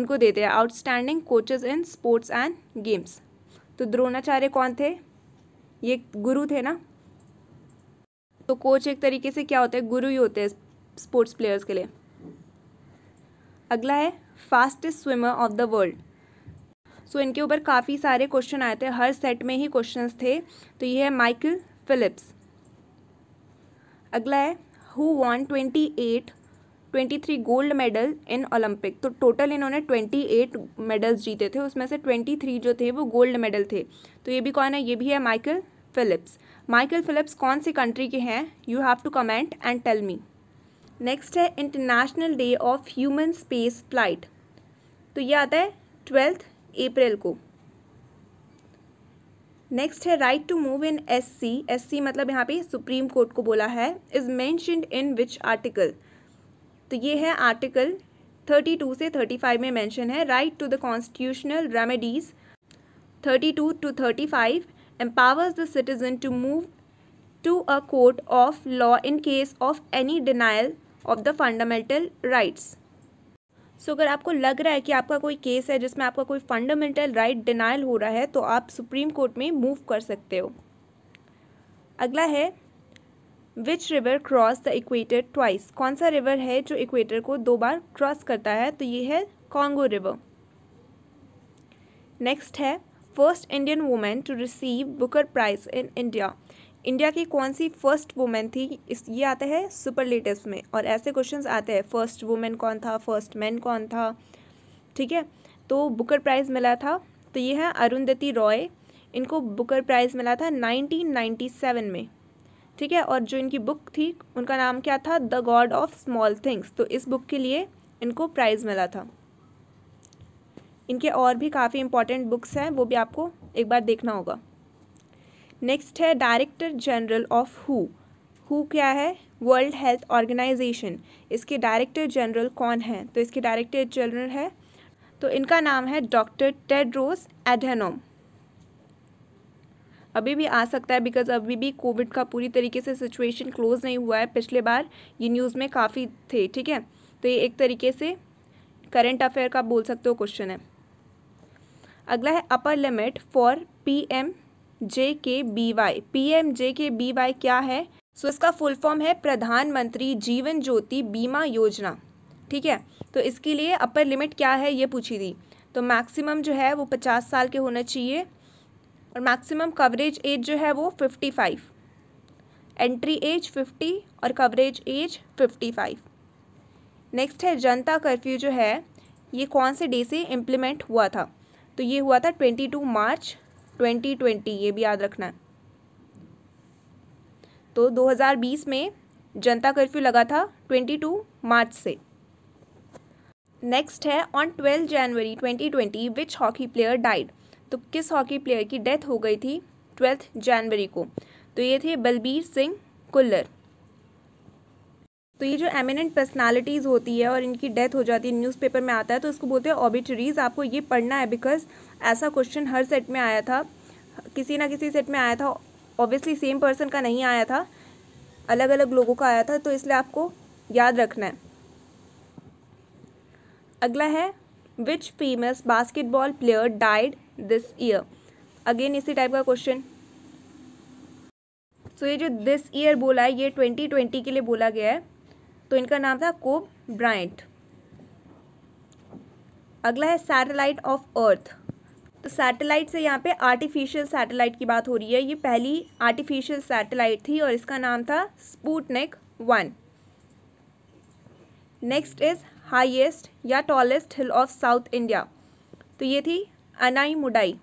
उनको देते हैं outstanding coaches in sports and games तो द्रोणाचार्य कौन थे ये गुरु थे ना तो कोच एक तरीके से क्या होते हैं गुरु ही होते हैं स्पोर्ट्स प्लेयर्स के लिए अगला है fastest swimmer of the world so इनके ऊपर काफ़ी सारे क्वेश्चन आए थे हर सेट में ही क्वेश्चंस थे तो ये है माइकल फिलिप्स अगला है who won twenty eight twenty three gold medal in Olympic तो टोटल इन्होंने ट्वेंटी एट मेडल्स जीते थे उसमें से ट्वेंटी थ्री जो थे वो गोल्ड मेडल थे तो ये भी कौन है ये भी है माइकल फिलिप्स माइकल फिलिप्स कौन सी कंट्री के हैं you have to comment and tell me next है international day of human space flight तो ये आता है ट्वेल्थ अप्रैल को नेक्स्ट है right to move in S C S C मतलब यहाँ पे सुप्रीम कोर्ट को बोला है is mentioned in which article तो ये है आर्टिकल थर्टी टू से थर्टी फाइव में मैंशन है right to the constitutional remedies thirty two to thirty five empowers the citizen to move to a court of law in case of any denial of the fundamental rights so अगर आपको लग रहा है कि आपका कोई केस है जिसमें आपका कोई फंडामेंटल राइट डिनाइल हो रहा है तो आप सुप्रीम कोर्ट में मूव कर सकते हो अगला है which river cross the equator twice कौन सा रिवर है जो इक्वेटर को दो बार क्रॉस करता है तो ये है कॉन्गो रिवर नेक्स्ट है first Indian women to receive Booker prize in India India की कौन सी फर्स्ट वुमेन थी इस ये आते हैं सुपर लेटेस्ट में और ऐसे क्वेश्चंस आते हैं फर्स्ट वुमेन कौन था फर्स्ट मैन कौन था ठीक है तो बुकर प्राइज़ मिला था तो ये है अरुंधति रॉय इनको बुकर प्राइज़ मिला था नाइनटीन में ठीक है और जो इनकी बुक थी उनका नाम क्या था the God of small things तो इस बुक के लिए इनको प्राइज़ मिला था इनके और भी काफ़ी इंपॉर्टेंट बुक्स हैं वो भी आपको एक बार देखना होगा नेक्स्ट है director general of who who क्या है वर्ल्ड हेल्थ ऑर्गेनाइजेशन इसके डायरेक्टर जनरल कौन है तो इसके डायरेक्टर जनरल है तो इनका नाम है डॉक्टर टेड्रोस एडेनोम अभी भी आ सकता है बिकॉज अभी भी कोविड का पूरी तरीके से सिचुएशन क्लोज नहीं हुआ है पिछले बार ये न्यूज़ में काफ़ी थे ठीक है तो ये एक तरीके से करंट अफेयर का बोल सकते हो क्वेश्चन है अगला है upper limit for P M J K B Y P M J K B Y क्या है सो so, इसका फुल फॉर्म है प्रधानमंत्री जीवन ज्योति बीमा योजना ठीक है तो इसके लिए अपर लिमिट क्या है ये पूछी थी तो मैक्सिमम जो है वो पचास साल के होना चाहिए और मैक्सिमम कवरेज एज जो है वो fifty five entry age fifty और coverage age fifty five next है जनता कर्फ्यू जो है ये कौन से डे से इम्प्लीमेंट हुआ था तो ये हुआ था twenty two March twenty twenty ये भी याद रखना है तो 2020 में जनता कर्फ्यू लगा था 22 मार्च से नेक्स्ट है on 12 January 2020 which hockey player died तो किस हॉकी प्लेयर की डेथ हो गई थी ट्वेल्थ जनवरी को तो ये थे बलबीर सिंह कुल्लर तो ये जो एमिनेंट पर्सनालिटीज़ होती है और इनकी डेथ हो जाती है न्यूज़पेपर में आता है तो इसको बोलते हैं ऑबिटरीज़ आपको ये पढ़ना है बिकॉज ऐसा क्वेश्चन हर सेट में आया था किसी ना किसी सेट में आया था ऑब्वियसली सेम पर्सन का नहीं आया था अलग अलग लोगों का आया था तो इसलिए आपको याद रखना है अगला है which famous basketball player died this year again इसी टाइप का क्वेश्चन सो so, ये जो दिस ईयर बोला है ये ट्वेंटी ट्वेंटी के लिए बोला गया है तो इनका नाम था कोब ब्राइंट अगला है सैटेलाइट ऑफ अर्थ तो सैटेलाइट से यहाँ पे आर्टिफिशियल सैटेलाइट की बात हो रही है ये पहली आर्टिफिशियल सैटेलाइट थी और इसका नाम था Sputnik one next is highest या tallest hill of south India तो ये थी अनाई मुडाई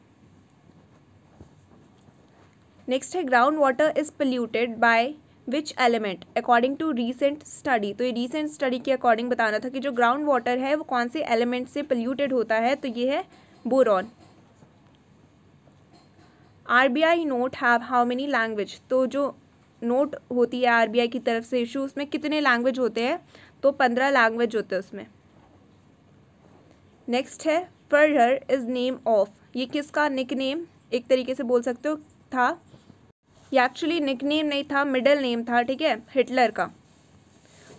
नेक्स्ट है ground water is polluted by which element according to recent study तो ये रीसेंट स्टडी के अकॉर्डिंग बताना था कि जो ग्राउंड वाटर है वो कौन से एलिमेंट से पल्यूटेड होता है तो ये है boron R B I note have how many language तो जो नोट होती है आर बी आई की तरफ से इशू उसमें कितने लैंग्वेज होते हैं तो पंद्रह लैंग्वेज होते हैं उसमें नेक्स्ट है फर्डर इज़ नेम ऑफ ये किसका निक नेम एक तरीके से बोल सकते हो था ये एक्चुअली निकनेम नहीं था मिडल नेम था ठीक है हिटलर का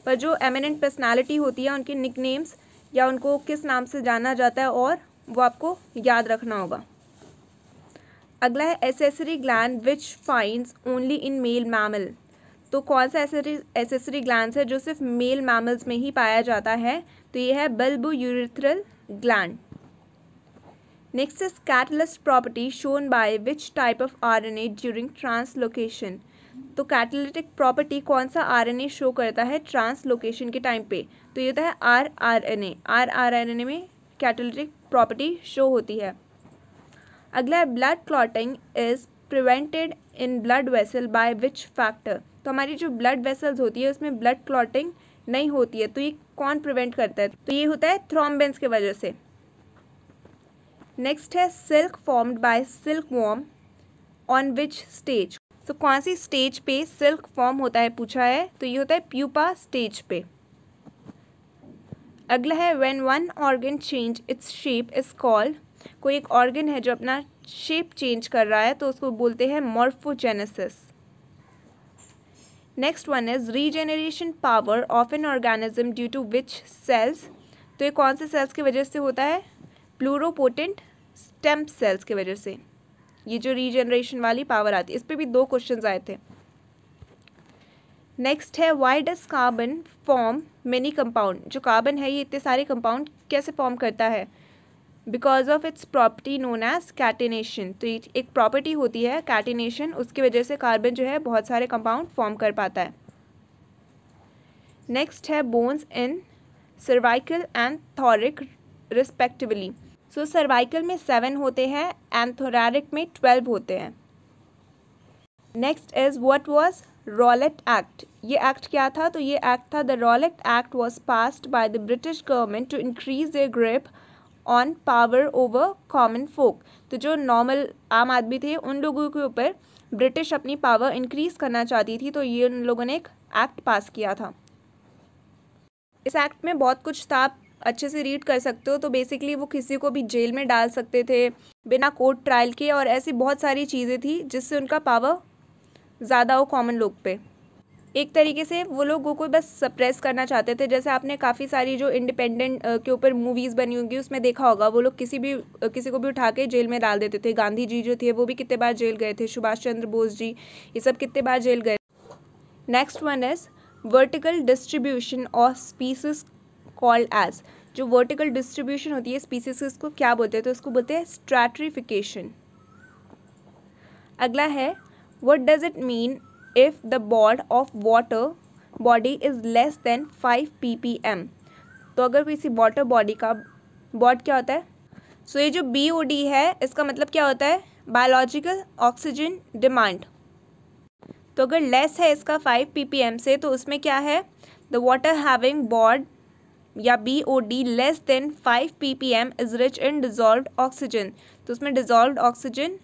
पर जो एमिनेंट पर्सनालिटी होती है उनके निकनेम्स या उनको किस नाम से जाना जाता है और वो आपको याद रखना होगा अगला है accessory gland which finds only in male mammal तो कौन सा एसेसरी एसेसरी ग्लैंड है जो सिर्फ मेल मैमल्स में ही पाया जाता है तो ये है bulbo urethral gland Next is catalyst property shown by which type of RNA during translocation. तो कैटलिटिक प्रॉपर्टी कौन सा आरएनए शो करता है ट्रांसलोकेशन के टाइम पे तो ये होता है R R N A R R N A में कैटलिटिक प्रॉपर्टी शो होती है अगला है blood clotting is prevented in blood vessel by which factor तो हमारी जो ब्लड वेसल्स होती है उसमें ब्लड क्लॉटिंग नहीं होती है तो ये कौन प्रिवेंट करता है तो ये होता है थ्रोम्बेंस की वजह से नेक्स्ट है silk formed by silk worm on which stage तो कौन सी स्टेज पे सिल्क फॉर्म होता है पूछा है तो ये होता है प्यूपा स्टेज पे अगला है when one organ change its shape is called कोई एक ऑर्गन है जो अपना शेप चेंज कर रहा है तो उसको बोलते हैं morphogenesis next one is regeneration power of an organism due to which cells तो ये कौन से सेल्स की वजह से होता है प्लूरोपोटेंट स्टेम सेल्स की वजह से ये जो रीजनरेशन वाली पावर आती है इस पर भी दो क्वेश्चन आए थे नेक्स्ट है why does carbon form many compound जो कार्बन है ये इतने सारे कंपाउंड कैसे फॉर्म करता है because of its property known as catenation तो एक प्रॉपर्टी होती है कैटिनेशन उसकी वजह से कार्बन जो है बहुत सारे कंपाउंड फॉर्म कर पाता है नेक्स्ट है bones in cervical and thoracic respectively so so, cervical में सेवन होते हैं एंड में ट्वेल्व होते हैं next is what was Rowlatt act ये एक्ट क्या था तो ये एक्ट था the Rowlatt act was passed by the British government to increase the grip on power over common folk तो जो नॉर्मल आम आदमी थे उन लोगों के ऊपर ब्रिटिश अपनी पावर इंक्रीज करना चाहती थी तो ये उन लोगों ने एक एक्ट पास किया था इस एक्ट में बहुत कुछ था अच्छे से रीड कर सकते हो तो बेसिकली वो किसी को भी जेल में डाल सकते थे बिना कोर्ट ट्रायल के और ऐसी बहुत सारी चीज़ें थी जिससे उनका पावर ज़्यादा हो कॉमन लोग पे एक तरीके से वो लोगों को बस सप्रेस करना चाहते थे जैसे आपने काफ़ी सारी जो इंडिपेंडेंट के ऊपर मूवीज़ बनी होंगी उसमें देखा होगा वो लोग किसी भी किसी को भी उठा के जेल में डाल देते थे गांधी जी जो थे वो भी कितने बार जेल गए थे सुभाष चंद्र बोस जी ये सब कितने बार जेल गए next one is vertical distribution of species called as जो वर्टिकल डिस्ट्रीब्यूशन होती है स्पीसीज की उसको क्या बोलते हैं तो उसको बोलते हैं स्ट्रैट्रीफिकेशन अगला है what does it mean if the BOD of water body is less than five P P M तो अगर किसी वाटर बॉडी का बॉड क्या होता है सो so, ये जो बी ओ डी है इसका मतलब क्या होता है बायोलॉजिकल ऑक्सीजन डिमांड तो अगर लेस है इसका फाइव पी पी एम से तो उसमें क्या है द वाटर हैविंग बॉड या B O D less than five P P M is rich in dissolve oxygen तो उसमें डिज़ोल्व ऑक्सीजन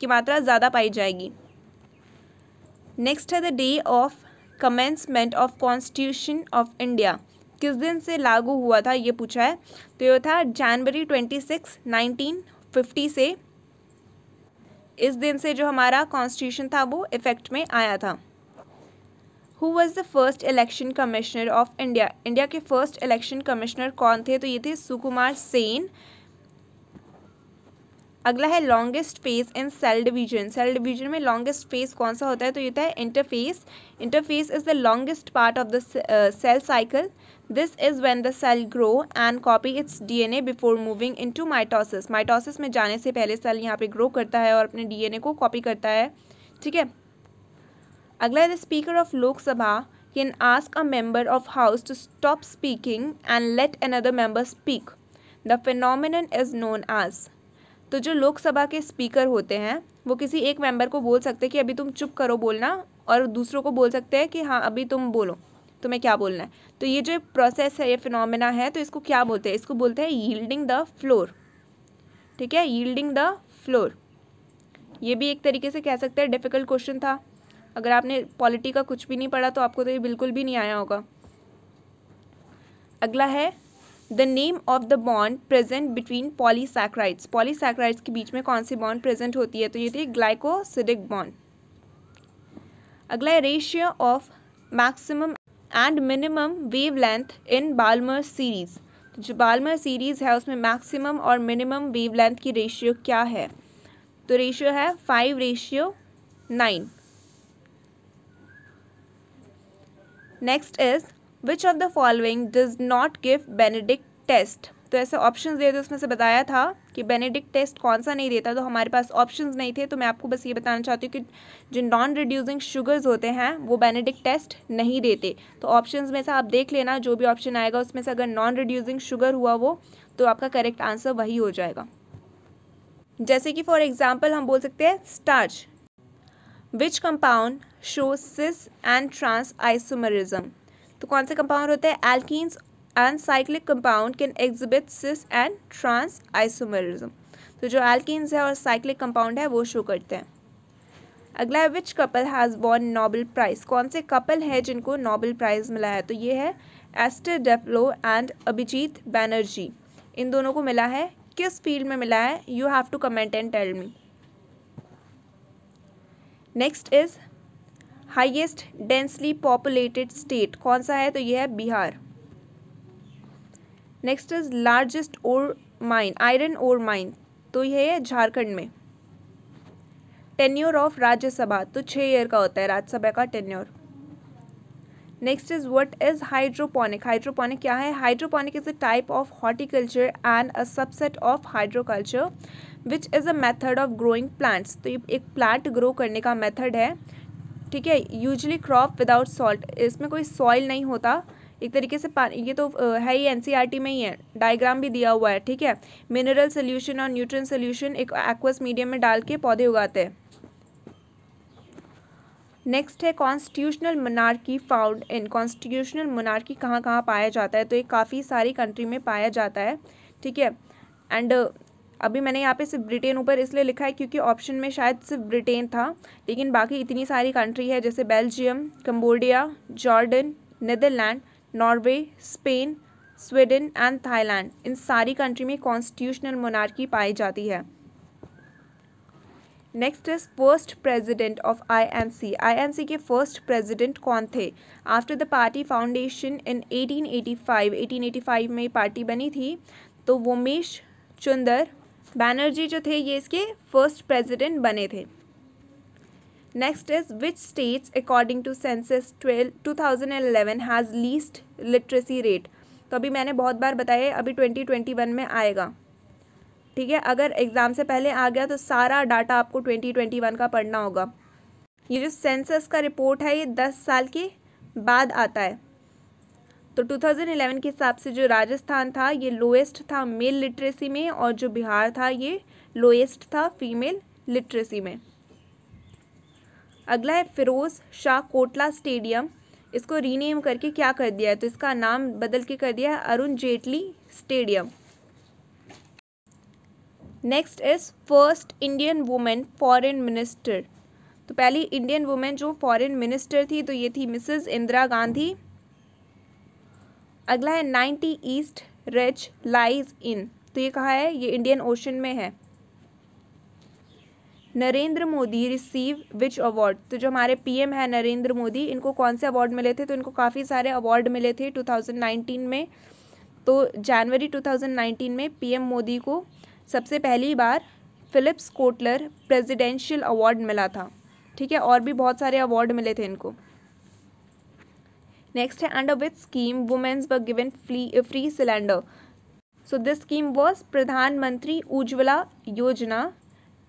की मात्रा ज़्यादा पाई जाएगी नेक्स्ट है the day of commencement of constitution of India किस दिन से लागू हुआ था ये पूछा है तो ये था January twenty six nineteen fifty से इस दिन से जो हमारा कॉन्स्टिट्यूशन था वो इफ़ेक्ट में आया था who was the first election commissioner of India India के फर्स्ट इलेक्शन कमिश्नर कौन थे तो ये थे सुकुमार सेन अगला है longest phase in cell division cell division में लॉन्गेस्ट फेस कौन सा होता है तो ये था interphase interphase is the longest part of the cell cycle this is when the cell grow and copy its DNA before moving into mitosis mitosis में जाने से पहले सेल यहाँ पे ग्रो करता है और अपने डीएनए को कॉपी करता है ठीक है अगला है the speaker of Lok Sabha can ask a member of house to stop speaking and let another member speak the phenomenon is known as तो जो लोकसभा के स्पीकर होते हैं वो किसी एक मेंबर को बोल सकते हैं कि अभी तुम चुप करो बोलना और दूसरों को बोल सकते हैं कि हाँ अभी तुम बोलो तुम्हें क्या बोलना है तो ये जो प्रोसेस है ये फिनोमिना है तो इसको क्या बोलते हैं इसको बोलते हैं यील्डिंग द फ्लोर ठीक है यील्डिंग द फ्लोर ये भी एक तरीके से कह सकते हैं डिफ़िकल्ट क्वेश्चन था अगर आपने पॉलिटी का कुछ भी नहीं पढ़ा तो आपको तो ये बिल्कुल भी नहीं आया होगा अगला है the name of the bond present between polysaccharides polysaccharides के बीच में कौन सी बॉन्ड प्रेजेंट होती है तो ये थी ग्लाइकोसिडिक बॉन्ड अगला है ratio of maximum and minimum wavelength in Balmer series तो जो बालमर सीरीज़ है उसमें मैक्सिमम और मिनिमम वेव लेंथ की रेशियो क्या है तो रेशियो है five ratio nine next is which of the following does not give Benedict test तो ऐसे ऑप्शन दे थे उसमें से बताया था कि बेनेडिक टेस्ट कौन सा नहीं देता तो हमारे पास ऑप्शंस नहीं थे तो मैं आपको बस ये बताना चाहती हूँ कि जो नॉन रिड्यूसिंग शुगर्स होते हैं वो बेनेडिक टेस्ट नहीं देते तो ऑप्शंस में से आप देख लेना जो भी ऑप्शन आएगा उसमें से अगर नॉन रिड्यूसिंग शुगर हुआ वो तो आपका करेक्ट आंसर वही हो जाएगा जैसे कि फॉर एग्ज़ाम्पल हम बोल सकते हैं starch which compound show cis and trans isomerism. तो कौन से कंपाउंड होते हैं alkenes and cyclic compound can exhibit cis and trans isomerism तो जो एल्किन्स है और साइक्लिक कंपाउंड है वो शो करते हैं अगला है which couple has born Nobel prize कौन से कपल है जिनको नोबल प्राइज़ मिला है तो ये है Esther Duflo and Abhijit Banerjee इन दोनों को मिला है किस फील्ड में मिला है you have to comment and tell me next is highest densely populated state कौन सा है तो यह है Bihar next is largest ore mine iron ore mine तो यह है झारखंड में टेन्योर ऑफ राज्यसभा तो छः ईयर का होता है राज्यसभा का tenure next is what is hydroponic hydroponic क्या है hydroponic is a type of horticulture and a subset of hydroculture which is a method of growing plants तो ये एक प्लांट ग्रो करने का मेथड है ठीक है यूजली क्रॉप विदाउट सॉल्ट इसमें कोई सॉइल नहीं होता एक तरीके से पानी ये तो है ही एनसीईआरटी e में ही है डायग्राम भी दिया हुआ है ठीक है मिनरल सोल्यूशन और न्यूट्रन सोल्यूशन एक एक्वस मीडियम में डाल के पौधे उगाते हैं नेक्स्ट है constitutional monarchy found in constitutional monarchy कहाँ कहाँ पाया जाता है तो ये काफ़ी सारी कंट्री में पाया जाता है ठीक है एंड अभी मैंने यहाँ पे सिर्फ ब्रिटेन ऊपर इसलिए लिखा है क्योंकि ऑप्शन में शायद सिर्फ ब्रिटेन था लेकिन बाकी इतनी सारी कंट्री है जैसे Belgium Cambodia Jordan Netherland Norway Spain Sweden and Thailand इन सारी कंट्री में कॉन्स्टिट्यूशनल मोनार्की पाई जाती है next is first president of I I M C M C के फर्स्ट प्रेजिडेंट कौन थे after the party foundation in 1885 1885 में पार्टी बनी थी तो वोमेश चुंदर बैनर्जी जो थे ये इसके फर्स्ट प्रेसिडेंट बने थे next is which states according to census twelve two thousand and eleven has least literacy rate तो अभी मैंने बहुत बार बताया अभी ट्वेंटी ट्वेंटी वन में आएगा ठीक है अगर एग्ज़ाम से पहले आ गया तो सारा डाटा आपको ट्वेंटी ट्वेंटी वन का पढ़ना होगा ये जो सेंसस का रिपोर्ट है ये दस साल के बाद आता है तो 2011 के हिसाब से जो राजस्थान था ये लोएस्ट था मेल लिटरेसी में और जो बिहार था ये लोएस्ट था फीमेल लिटरेसी में अगला है फिरोज़ शाह कोटला स्टेडियम इसको रीनेम करके क्या कर दिया है तो इसका नाम बदल के कर दिया है Arun Jaitley stadium next is first Indian women foreign minister तो पहली इंडियन वुमेन जो फॉरेन मिनिस्टर थी तो ये थी मिसेस इंदिरा गांधी अगला है ninety east ridge lies in तो ये कहा है ये इंडियन ओशन में है Narendra Modi receive which award तो जो हमारे पीएम है नरेंद्र मोदी इनको कौन से अवार्ड मिले थे तो इनको काफ़ी सारे अवार्ड मिले थे 2019 में तो जनवरी 2019 में पीएम मोदी को सबसे पहली बार फिलिप्स कोटलर प्रेसिडेंशियल अवार्ड मिला था ठीक है और भी बहुत सारे अवार्ड मिले थे इनको नेक्स्ट है under which scheme women's were given free cylinder so this scheme was Pradhanmantri Ujjwala योजना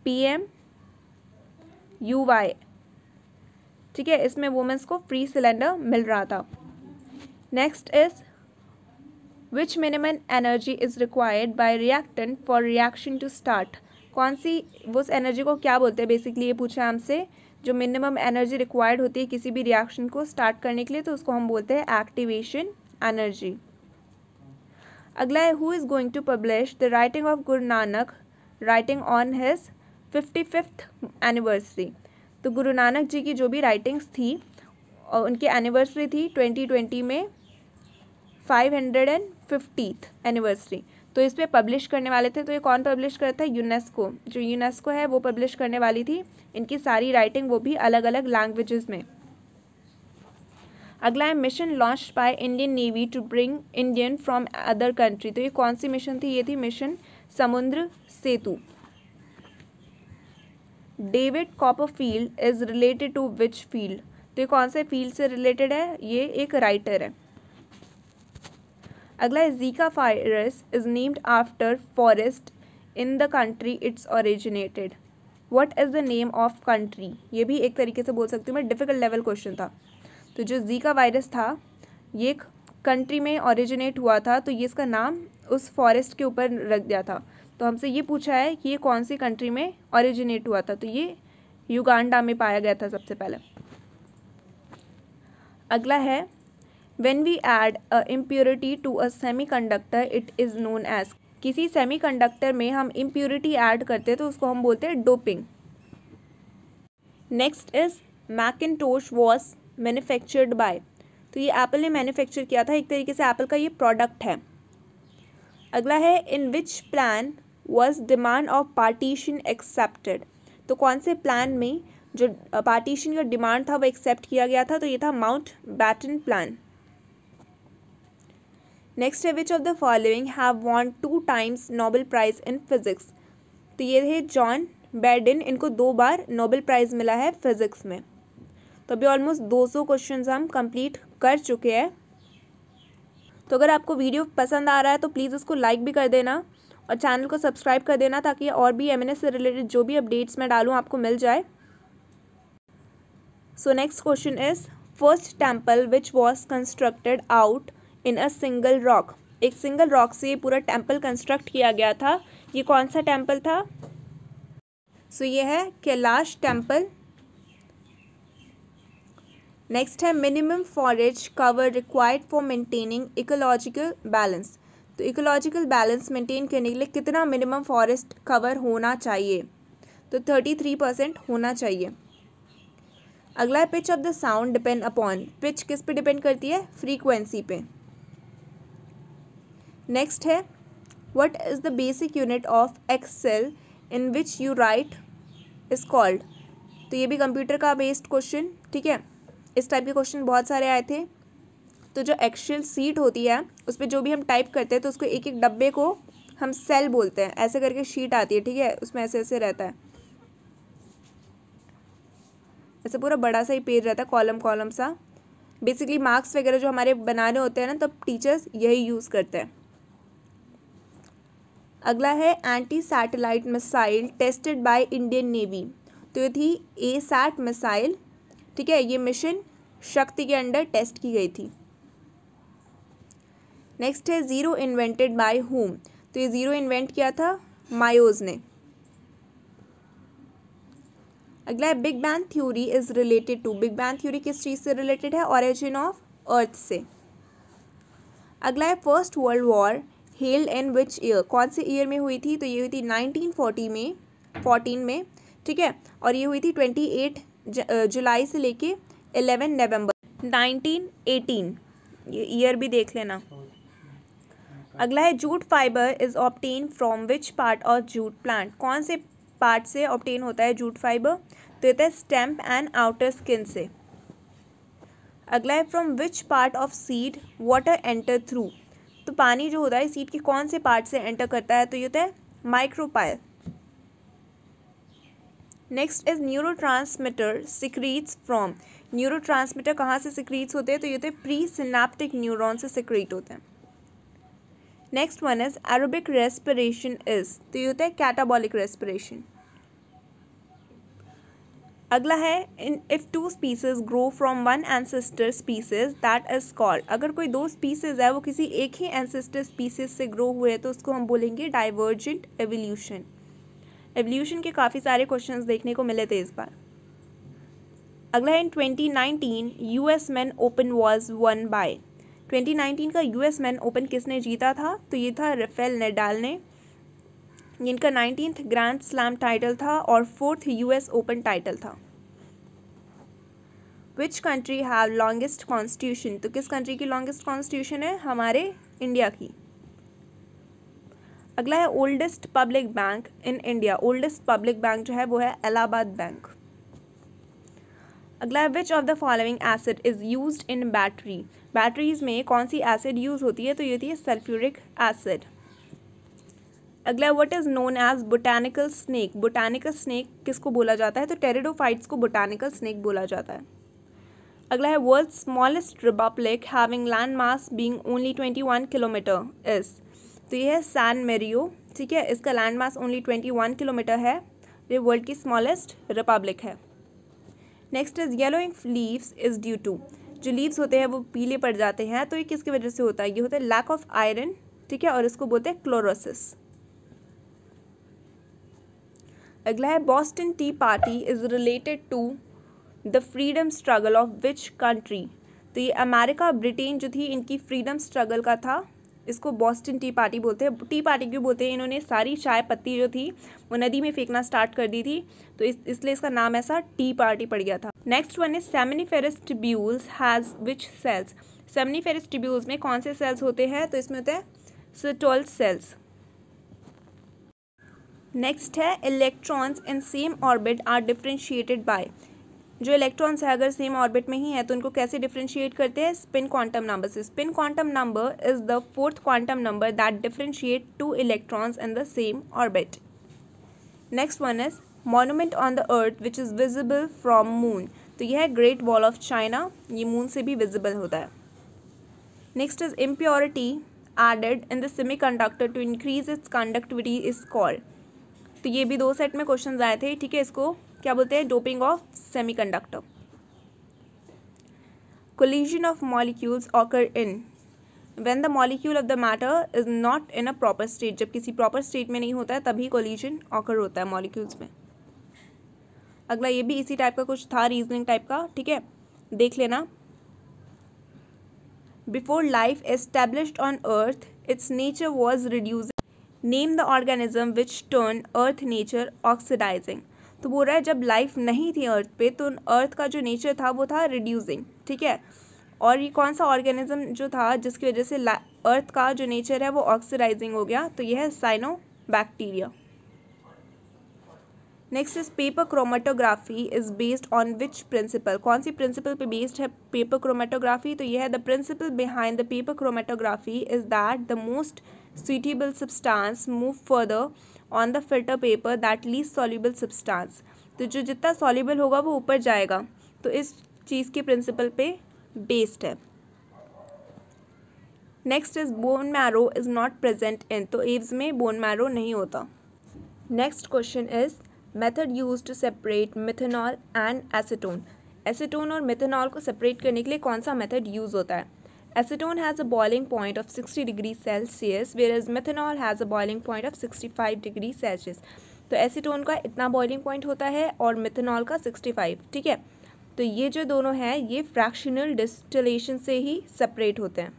पी एम यू वाई ठीक है इसमें वुमेन्स को फ्री सिलेंडर मिल रहा था next is which minimum energy is required by reactant for reaction to start कौन सी उस एनर्जी को क्या बोलते हैं बेसिकली ये पूछा हमसे जो मिनिमम एनर्जी रिक्वायर्ड होती है किसी भी रिएक्शन को स्टार्ट करने के लिए तो उसको हम बोलते हैं एक्टिवेशन एनर्जी अगला है who is going to publish the writing of Guru Nanak writing on his fifty fifth anniversary तो गुरु नानक जी की जो भी राइटिंग्स थी और उनकी एनिवर्सरी थी ट्वेंटी ट्वेंटी में five hundred and fiftieth anniversary तो इस पर पब्लिश करने वाले थे तो ये कौन पब्लिश करता है यूनेस्को जो यूनेस्को है वो पब्लिश करने वाली थी इनकी सारी राइटिंग वो भी अलग अलग लैंग्वेजेस में अगला है mission launch by Indian navy to bring Indian from other country तो ये कौन सी मिशन थी ये थी mission Samudra Setu David Copperfield is related to which field तो ये कौन से फील्ड से रिलेटेड है ये एक राइटर है अगला है Zika virus is named after forest in the country it's originated what is the name of country ये भी एक तरीके से बोल सकती हूँ मैं डिफ़िकल्ट लेवल क्वेश्चन था तो जो जी का वायरस था ये कंट्री में ओरिजिनेट हुआ था तो ये इसका नाम उस फॉरेस्ट के ऊपर रख दिया था तो हमसे ये पूछा है कि ये कौन सी कंट्री में ओरिजिनेट हुआ था तो ये युगांडा में पाया गया था सबसे पहले अगला है when we add a impurity to a semiconductor it is known as किसी सेमीकंडक्टर में हम इम्प्योरिटी ऐड करते हैं तो उसको हम बोलते हैं doping next is Macintosh was manufactured by तो ये एप्पल ने मैन्युफैक्चर किया था एक तरीके से एप्पल का ये प्रोडक्ट है अगला है in which plan was demand of partition accepted तो कौन से प्लान में जो पार्टीशन का डिमांड था वो एक्सेप्ट किया गया था तो ये था माउंट बैटन प्लान नेक्स्ट है which of the following have won two times Nobel prize in physics तो ये थे जॉन बेडिन इनको दो बार नोबेल प्राइज़ मिला है फिज़िक्स में तो अभी ऑलमोस्ट 200 क्वेश्चन हम कंप्लीट कर चुके हैं तो अगर आपको वीडियो पसंद आ रहा है तो प्लीज़ उसको लाइक भी कर देना और चैनल को सब्सक्राइब कर देना ताकि और भी एम से रिलेटेड जो भी अपडेट्स मैं डालूँ आपको मिल जाए so next question is first temple which was constructed out in a single rock एक सिंगल रॉक से ये पूरा टेम्पल कंस्ट्रक्ट किया गया था ये कौन सा टेम्पल था सो so, ये है कैलाश टेम्पल नेक्स्ट है minimum forest cover required for maintaining ecological balance तो इकोलॉजिकल बैलेंस मेंटेन करने के लिए कितना मिनिमम फॉरेस्ट कवर होना चाहिए तो थर्टी थ्री परसेंट होना चाहिए अगला pitch of the sound depend upon pitch किस पे डिपेंड करती है फ्रीक्वेंसी पे नेक्स्ट है what is the basic unit of excel in which you write is called तो ये भी कंप्यूटर का बेस्ड क्वेश्चन ठीक है इस टाइप के क्वेश्चन बहुत सारे आए थे तो जो एक्सेल सीट होती है उस पर जो भी हम टाइप करते हैं तो उसको एक एक डब्बे को हम सेल बोलते हैं ऐसे करके शीट आती है ठीक है उसमें ऐसे ऐसे रहता है ऐसे पूरा बड़ा सा ही पेज रहता है कॉलम कॉलम सा बेसिकली मार्क्स वगैरह जो हमारे बनाने होते हैं ना तब तो टीचर्स यही यूज़ करते हैं अगला है anti satellite missile tested by Indian navy तो ये थी ए सैट मिसाइल ठीक है ये मिशन शक्ति के अंडर टेस्ट की गई थी नेक्स्ट है ज़ीरो इन्वेंटेड बाय होम तो ये ज़ीरो इन्वेंट किया था मायोज ने अगला है big bang theory is related to big bang theory किस चीज़ से रिलेटेड है ऑरिजिन ऑफ अर्थ से अगला है first world war held in which year कौन से ईयर में हुई थी तो ये हुई थी 1940 में 14 में ठीक है और ये हुई थी 28 जुलाई से लेके 11 नवंबर 1918 ये ईयर भी देख लेना अगला है jute fibre is obtained from which part of jute plant कौन से पार्ट से ऑप्टेन होता है जूट फाइबर तो ये है स्टेम्प एंड आउटर स्किन से अगला है from which part of seed water enter through तो पानी जो होता है सीट के कौन से पार्ट से एंटर करता है तो ये होता है micropyle next is neurotransmitter secretes from neurotransmitter कहाँ से सिक्रीट्स होते हैं तो ये होते हैं प्री सिनाप्टिक न्यूरोन से सिक्रीट होते हैं next one is aerobic respiration is तो ये होता है कैटाबॉलिक रेस्पिरेशन अगला है in if two species grow from one ancestor species that is called अगर कोई दो स्पीसीज है वो किसी एक ही एंसेस्टर स्पीसीज से ग्रो हुए हैं तो उसको हम बोलेंगे डाइवर्जेंट एवोल्यूशन एवोल्यूशन के काफ़ी सारे क्वेश्चंस देखने को मिले थे इस बार अगला है in 2019 US men open was won by 2019 का यूएस मैन ओपन किसने जीता था तो ये था रफेल नेडाल ने जिनका नाइनटीन्थ ग्रैंड स्लैम टाइटल था और फोर्थ यूएस ओपन टाइटल था which country have longest constitution तो किस कंट्री की लॉन्गेस्ट कॉन्स्टिट्यूशन है हमारे इंडिया की अगला है oldest public bank in India oldest public bank जो है वो है इलाहाबाद बैंक अगला है which of the following acid is use in battery batteries में कौन सी एसिड यूज़ होती है तो ये होती है सल्फ्यूरिक एसिड अगला what is known as botanical snack botanical snack किसको बोला जाता है तो टेरिडोफाइट्स को बोटानिकल स्नैक बोला जाता है अगला है world smallest republic having land mass being only twenty one kilometre is तो ये है सैन मेरियो ठीक है इसका land mass only twenty one kilometre है ये वर्ल्ड की स्मॉलेस्ट रिपब्लिक है next is yellowing leaves is due to जो लीव्स होते हैं वो पीले पड़ जाते हैं तो ये किसकी वजह से होता है ये होता है लैक ऑफ आयरन ठीक है और इसको बोलते हैं क्लोरोसिस अगला है Boston tea party is related to the freedom struggle of which country तो ये अमेरिका ब्रिटेन जो थी इनकी फ्रीडम स्ट्रगल का था इसको बॉस्टन टी पार्टी बोलते हैं टी पार्टी क्यों बोलते हैं इन्होंने सारी चाय पत्ती जो थी वो नदी में फेंकना स्टार्ट कर दी थी तो इस इसलिए इसका नाम ऐसा टी पार्टी पड़ गया था next one is seminiferous tubules has which cells seminiferous tubules में कौन से सेल्स होते हैं तो इसमें होते हैं सिटोल सेल्स नेक्स्ट है electrons in same orbit are differentiated by जो इलेक्ट्रॉन्स है अगर सेम ऑर्बिट में ही है तो उनको कैसे डिफ्रेंशिएट करते हैं स्पिन क्वांटम नंबर से spin quantum number is the fourth quantum number that differentiate two electrons in the same orbit next one is monument on the earth which is visible from moon तो यह है ग्रेट वॉल ऑफ चाइना ये मून से भी विजिबल होता है next is impurity added in the semiconductor to increase its conductivity is called तो ये भी दो सेट में क्वेश्चन आए थे ठीक है इसको क्या बोलते हैं doping of semiconductor collision of molecules occur in when the molecule of the matter is not in a proper state जब किसी प्रॉपर स्टेट में नहीं होता है तभी कोलिजन ऑकर होता है मॉलिक्यूल्स में अगला ये भी इसी टाइप का कुछ था रीजनिंग टाइप का ठीक है देख लेना before life established on earth its nature was reduce name the organism which turn earth nature oxidising तो बोल रहा है जब लाइफ नहीं थी अर्थ पे तो अर्थ का जो नेचर था वो था रिड्यूसिंग ठीक है और ये कौन सा ऑर्गेनिज्म जो था जिसकी वजह से अर्थ का जो नेचर है वो ऑक्सीडाइजिंग हो गया तो यह है cyanobacteria next is paper chromatography is based on which principle कौन सी प्रिंसिपल पे बेस्ड है पेपर क्रोमेटोग्राफी तो यह है the principle behind the paper chromatography is that the most suitable substance move further on the filter paper that least soluble substance तो जो जितना soluble होगा वो ऊपर जाएगा तो इस चीज़ के प्रिंसिपल पे बेस्ड है next is bone marrow is not present in तो एव्स में बोन मैरो नहीं होता next question is method use to separate methanol and acetone acetone और मिथेनॉल को सेपरेट करने के लिए कौन सा मेथड यूज़ होता है Acetone has a boiling point of 60 degree Celsius whereas methanol has a boiling point of 65 degree Celsius. तो एसीटोन का इतना बॉइलिंग पॉइंट होता है और मिथेनॉल का 65 ठीक है तो ये जो दोनों हैं ये फ्रैक्शनल डिस्टिलेशन से ही सेपरेट होते हैं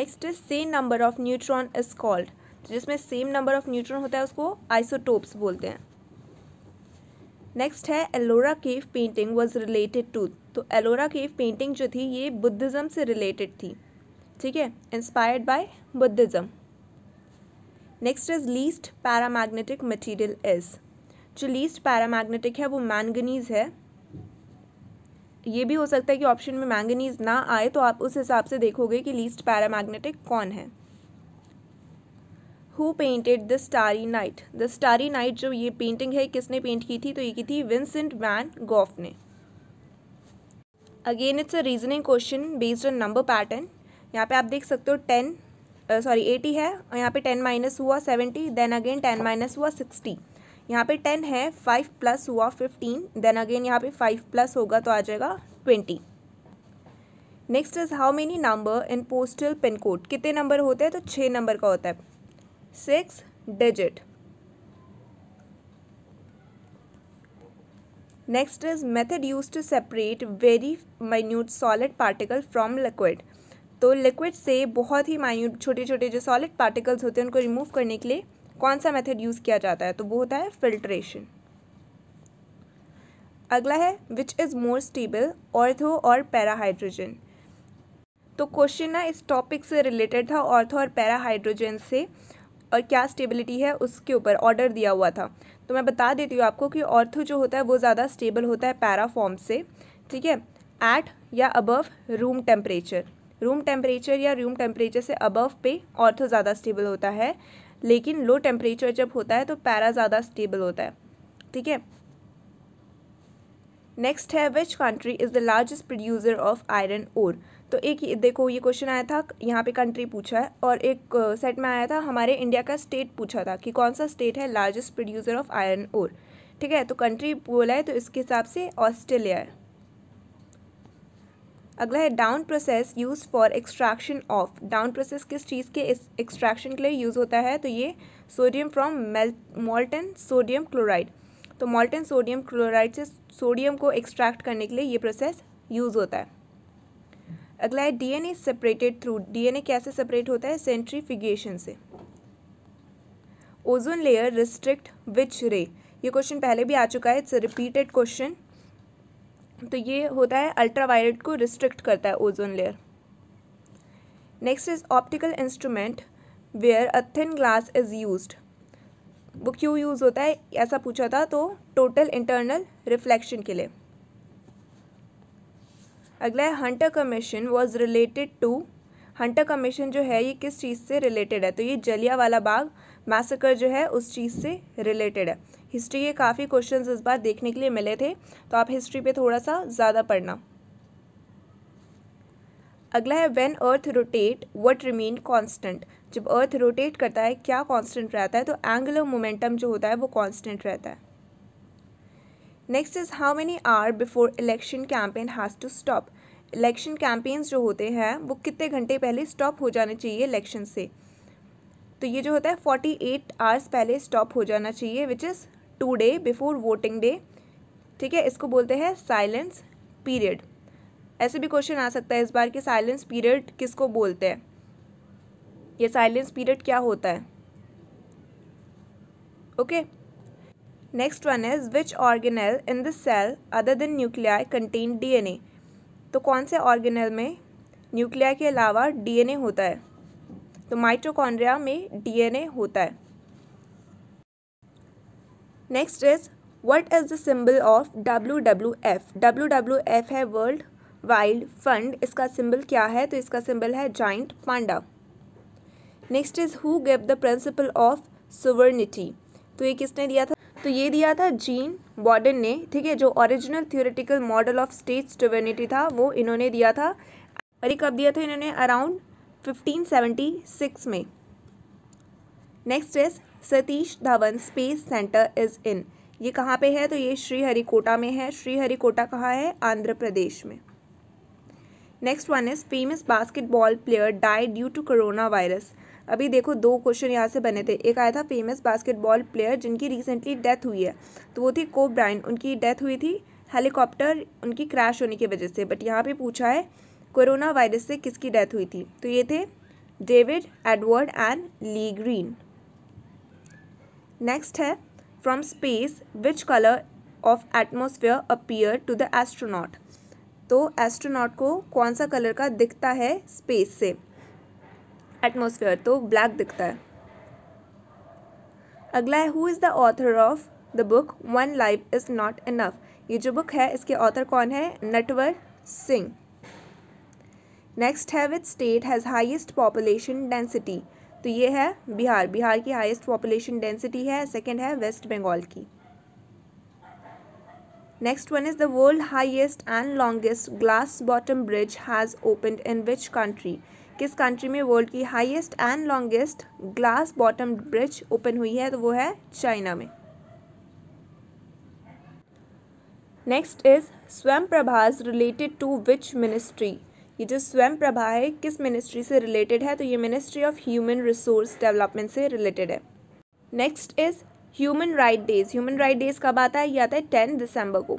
next is same number of neutron is called जिसमें सेम नंबर ऑफ न्यूट्रॉन होता है उसको आइसोटोप्स बोलते हैं नेक्स्ट है Ellora cave painting was related to तो एलोरा केव पेंटिंग जो थी ये बुद्धिज़्म से रिलेटेड थी ठीक है inspired by Buddhism next is least paramagnetic material is जो लीस्ट पैरामैग्नेटिक है वो मैंगनीज़ है ये भी हो सकता है कि ऑप्शन में मैंगनीज ना आए तो आप उस हिसाब से देखोगे कि लीस्ट पैरामैग्नेटिक कौन है who painted the starry night the starry night जो ये पेंटिंग है किसने पेंट की थी तो ये की थी विंसेंट वैन गॉफ ने again it's a reasoning question based on number pattern यहाँ पे आप देख सकते हो टेन सॉरी एटी है और यहाँ पे टेन माइनस हुआ seventy then again ten minus हुआ सिक्सटी यहाँ पे टेन है फाइव प्लस हुआ फिफ्टीन देन अगेन यहाँ पे फाइव प्लस होगा तो आ जाएगा twenty next is how many number in postal pin code कितने नंबर होते हैं तो छः नंबर का होता है six digit next is method use to separate very minute solid particle from liquid तो लिक्विड से बहुत ही माइन्यूट छोटे छोटे जो सॉलिड पार्टिकल्स होते हैं उनको रिमूव करने के लिए कौन सा मेथड यूज़ किया जाता है तो वो होता है फिल्ट्रेशन अगला है which is more stable ortho और पैराहाइड्रोजन तो क्वेश्चन ना इस टॉपिक से रिलेटेड था ऑर्थो और पैराहाइड्रोजन से और क्या स्टेबिलिटी है उसके ऊपर ऑर्डर दिया हुआ था तो मैं बता देती हूँ आपको कि ऑर्थो जो होता है वो ज़्यादा स्टेबल होता है पैरा फॉर्म से ठीक है एट या above room temperature room temperature या रूम टेम्परेचर से अबव पे ऑर्थो ज़्यादा स्टेबल होता है लेकिन लो टेम्परेचर जब होता है तो पैरा ज़्यादा स्टेबल होता है ठीक है नेक्स्ट है which country is the largest producer of iron ore तो एक देखो ये क्वेश्चन आया था यहाँ पे कंट्री पूछा है और एक सेट में आया था हमारे इंडिया का स्टेट पूछा था कि कौन सा स्टेट है largest producer of iron ore ठीक है तो कंट्री बोला है तो इसके हिसाब से ऑस्ट्रेलिया है अगला है down process use for extraction of down process किस चीज़ के एक्सट्रैक्शन के लिए यूज़ होता है तो ये sodium from molten sodium chloride तो मोल्टन सोडियम क्लोराइड से सोडियम को एक्सट्रैक्ट करने के लिए ये प्रोसेस यूज़ होता है अगला है डीएनए सेपरेटेड थ्रू डीएनए कैसे सेपरेट होता है सेंट्रीफिगेशन से ओजोन लेयर रिस्ट्रिक्ट विच रे ये क्वेश्चन पहले भी आ चुका है इट्स रिपीटेड क्वेश्चन तो ये होता है अल्ट्रावायलेट को रिस्ट्रिक्ट करता है ozone layer next is optical instrument where a thin glass is use वो क्यों यूज़ होता है ऐसा पूछा था तो टोटल इंटरनल रिफ्लेक्शन के लिए अगला है Hunter commission was related to Hunter commission जो है ये किस चीज़ से रिलेटेड है तो ये जलिया वाला बाग मैसेकर जो है उस चीज़ से रिलेटेड है हिस्ट्री के काफ़ी क्वेश्चन इस बार देखने के लिए मिले थे तो आप हिस्ट्री पे थोड़ा सा ज़्यादा पढ़ना अगला है when earth rotate what remain constant जब अर्थ रोटेट करता है क्या कांस्टेंट रहता है तो एंगुलर मोमेंटम जो होता है वो कांस्टेंट रहता है next is how many are before election campaign has to stop election campaigns जो होते हैं वो कितने घंटे पहले स्टॉप हो जाने चाहिए इलेक्शन से तो ये जो होता है फोर्टी एट आवर्स पहले स्टॉप हो जाना चाहिए which is two day before voting day ठीक है इसको बोलते हैं साइलेंस पीरियड ऐसे भी क्वेश्चन आ सकता है इस बार कि साइलेंस पीरियड किसको बोलते हैं ये साइलेंस पीरियड क्या होता है okay okay? Next one is which organelle in the cell other than nuclei contain DNA तो कौन से ऑर्गेनल में न्यूक्लिया के अलावा डीएनए होता है तो माइट्रोकॉन्ड्रिया में डीएनए होता है next is what is the symbol of W W F W W F है वर्ल्ड वाइल्ड फंड इसका सिंबल क्या है तो इसका सिंबल है giant panda next is who gave the principle of sovereignty तो ये किसने दिया था तो ये दिया था जीन बॉर्डन ने ठीक है जो original theoretical model of state sovereignty था वो इन्होंने दिया था और कब दिया था इन्होंने अराउंड 1576 में next is Satish Dhawan space centre is in ये कहाँ पे है तो ये श्रीहरिकोटा में है श्रीहरिकोटा कहाँ है आंध्र प्रदेश में next one is famous basketball player die due to corona virus अभी देखो दो क्वेश्चन यहाँ से बने थे एक आया था फेमस बास्केटबॉल प्लेयर जिनकी रिसेंटली डेथ हुई है तो वो थी को ब्राइन उनकी डेथ हुई थी हेलीकॉप्टर उनकी क्रैश होने की वजह से बट यहाँ पे पूछा है कोरोना वायरस से किसकी डेथ हुई थी तो ये थे David Edward and Lee Green next है from space which colour of atmosphere appear to the astronaut तो एस्ट्रोनॉट को कौन सा कलर का दिखता है स्पेस से एटमोसफेयर तो ब्लैक दिखता है अगला है who is the author of the book one life is not enough ये जो बुक है इसके ऑथर कौन है नटवर सिंह नेक्स्ट है which state has highest population density तो ये है बिहार बिहार की हाइस्ट पॉपुलेशन डेंसिटी है सेकंड है वेस्ट बंगाल की next one is the world highest and longest glass bottom bridge has open in which country किस कंट्री में वर्ल्ड की highest and longest glass bottom bridge open हुई है तो वो है चाइना में next is Swayam Prabha related to which ministry ये जो स्वयं प्रभा है किस मिनिस्ट्री से रिलेटेड है तो ये ministry of human resource development से रिलेटेड है next is human right days human right days कब आता है ये आता है टेन दिसंबर को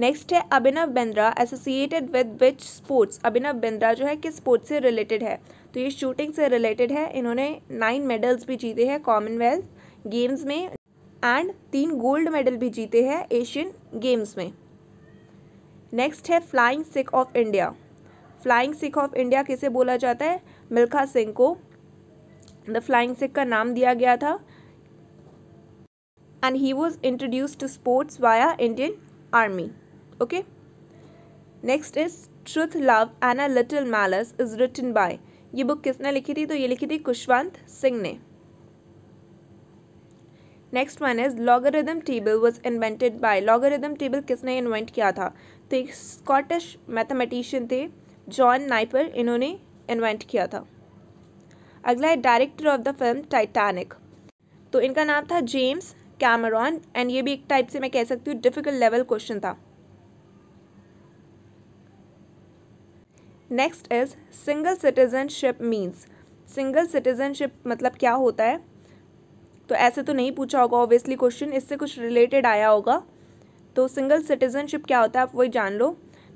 नेक्स्ट है Abhinav Bindra associated with which sports Abhinav Bindra जो है किस स्पोर्ट्स से रिलेटेड है तो ये शूटिंग से रिलेटेड है इन्होंने नाइन मेडल्स भी जीते हैं कॉमनवेल्थ गेम्स में एंड तीन गोल्ड मेडल भी जीते हैं एशियन गेम्स में नेक्स्ट है flying Sikh of India flying Sikh of India किसे बोला जाता है मिल्खा सिंह को द फ्लाइंग सिख का नाम दिया गया था and he was introduce to sports via Indian Army okay next is truth love and a little malice is written by ये बुक किसने लिखी थी तो ये लिखी थी Khushwant Singh ne next one is logarithm table was invented by logarithm table किसने इन्वेंट किया था तो एक स्कॉटिश mathematician थे जॉन नाइपर इन्होंने इन्वेंट किया था अगला है director of the film Titanic तो इनका नाम था जेम्स कैमरॉन एंड ये भी एक टाइप से मैं कह सकती हूँ डिफ़िकल्ट लेवल क्वेश्चन था next is single citizenship means single citizenship मतलब क्या होता है तो ऐसे तो नहीं पूछा होगा ऑब्वियसली क्वेश्चन इससे कुछ रिलेटेड आया होगा तो सिंगल सिटीजनशिप क्या होता है आप वही जान लो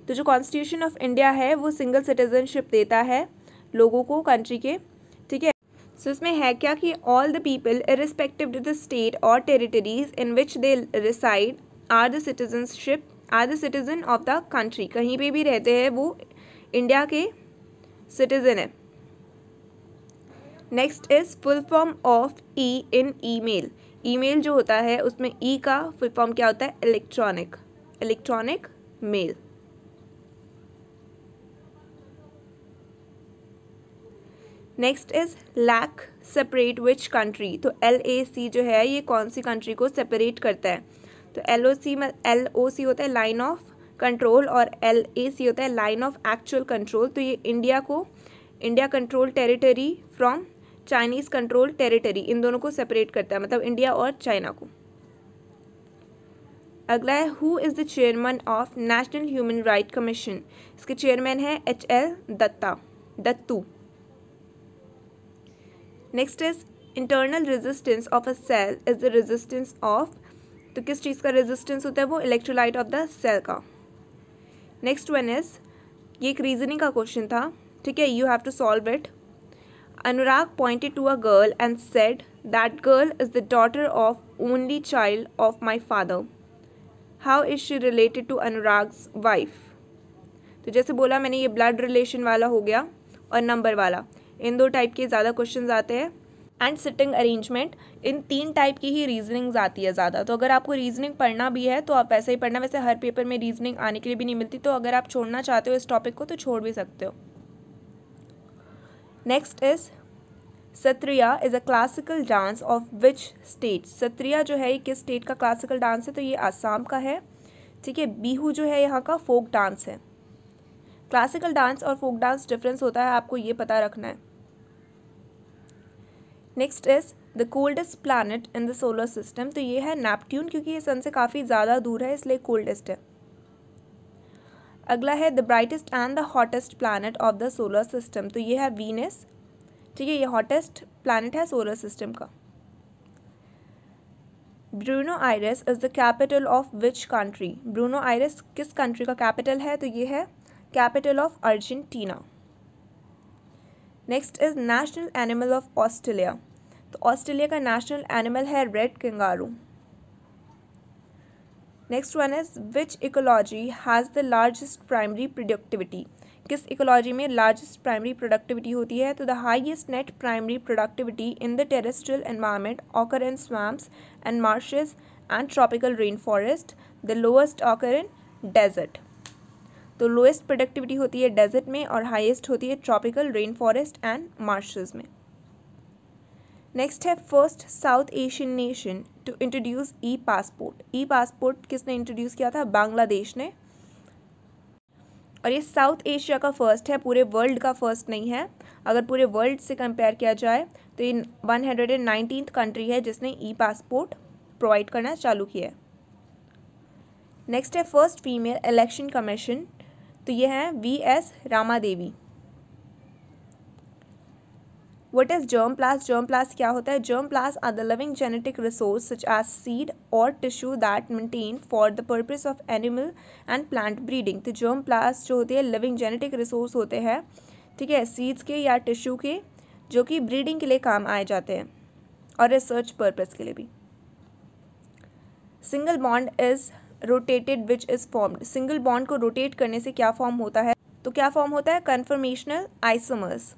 तो जो कॉन्स्टिट्यूशन ऑफ इंडिया है वो सिंगल सिटीजनशिप देता है लोगों को कंट्री के ठीक है सो इसमें है क्या कि all the people irrespective to the state और territories in which they reside are the citizenship are the citizen of the country कहीं पे भी रहते हैं वो इंडिया के सिटीजन है next is full form of E in email email जो होता है उसमें ई e का फुल फॉर्म क्या होता है electronic electronic mail next is LAC separate which country तो एल ए सी जो है ये कौन सी कंट्री को सेपरेट करता है तो एल ओ सी में एल ओ सी होता है लाइन ऑफ कंट्रोल और एल ए सी होता है लाइन ऑफ एक्चुअल कंट्रोल तो ये इंडिया को India control territory from Chinese control territory इन दोनों को सेपरेट करता है मतलब इंडिया और चाइना को अगला है who is the chairman of national human right commission इसके चेयरमैन है H L Datta Dattu next is internal resistance of a cell is the resistance of तो किस चीज़ का रेजिस्टेंस होता है वो इलेक्ट्रोलाइट ऑफ द सेल का नेक्स्ट वन इज़ ये एक रीजनिंग का क्वेश्चन था ठीक है you have to solve it Anurag pointed to a girl and said that girl is the daughter of only child of my father how is she related to Anurag's wife तो जैसे बोला मैंने ये ब्लड रिलेशन वाला हो गया और नंबर वाला इन दो टाइप के ज़्यादा क्वेश्चन आते हैं एंड सिटिंग अरेंजमेंट इन तीन टाइप की ही रीजनिंग्स आती है ज़्यादा तो अगर आपको रीजनिंग पढ़ना भी है तो आप वैसे ही पढ़ना वैसे हर पेपर में रीजनिंग आने के लिए भी नहीं मिलती तो अगर आप छोड़ना चाहते हो इस टॉपिक को तो छोड़ भी सकते हो next is Sattriya is a classical dance of which state Sattriya जो है ये किस स्टेट का क्लासिकल डांस है तो ये आसाम का है ठीक है बीहू जो है यहाँ का फोक डांस है क्लासिकल डांस और फोक डांस डिफरेंस होता है आपको ये पता रखना है next is the coldest planet in the solar system तो ये है नेपट्ट्यून क्योंकि ये सन से काफ़ी ज़्यादा दूर है इसलिए कोल्डेस्ट है अगला है the brightest and the hottest planet of the solar system तो ये है वीनस ठीक है ये हॉटेस्ट प्लानट है सोलर सिस्टम का ब्रूनो Aires is the capital of which country ब्रूनो आयरस किस कंट्री का कैपिटल है तो ये है capital of Argentina next is national animal of Australia तो ऑस्ट्रेलिया का नेशनल एनिमल है red kangaroo next one is which ecology has the largest primary productivity किस इकोलॉजी में लार्जेस्ट प्राइमरी प्रोडक्टिविटी होती है तो the highest net primary productivity in the terrestrial environment occur in swamps and marshes and tropical rain forest the lowest occur in desert तो लोएस्ट प्रोडक्टिविटी होती है डेजर्ट में और हाइएस्ट होती है tropical rain forest and marshes में नेक्स्ट है first South Asian nation to introduce E passport E passport किसने इंट्रोड्यूस किया था बांग्लादेश ने और ये साउथ एशिया का फर्स्ट है पूरे वर्ल्ड का फर्स्ट नहीं है अगर पूरे वर्ल्ड से कंपेयर किया जाए तो ये one hundred and nineteen country है जिसने ई पासपोर्ट प्रोवाइड करना चालू किया है नेक्स्ट है फर्स्ट फीमेल इलेक्शन कमीशन तो ये हैं V S Rama Devi what is germ plasm germ plasm क्या होता है germ plasm are the living genetic resource such as seed और tissue that maintain for the purpose of animal and plant breeding तो जर्म प्लास्ट जो होती है लिविंग जेनेटिक रिसोर्स होते हैं ठीक है सीड्स के या टिश्यू के जो कि ब्रीडिंग के लिए काम आए जाते हैं और रिसर्च पर्पज़ के लिए भी single bond is rotated which is formed single bond को रोटेट करने से क्या फॉर्म होता है तो क्या फॉर्म होता है conformational isomers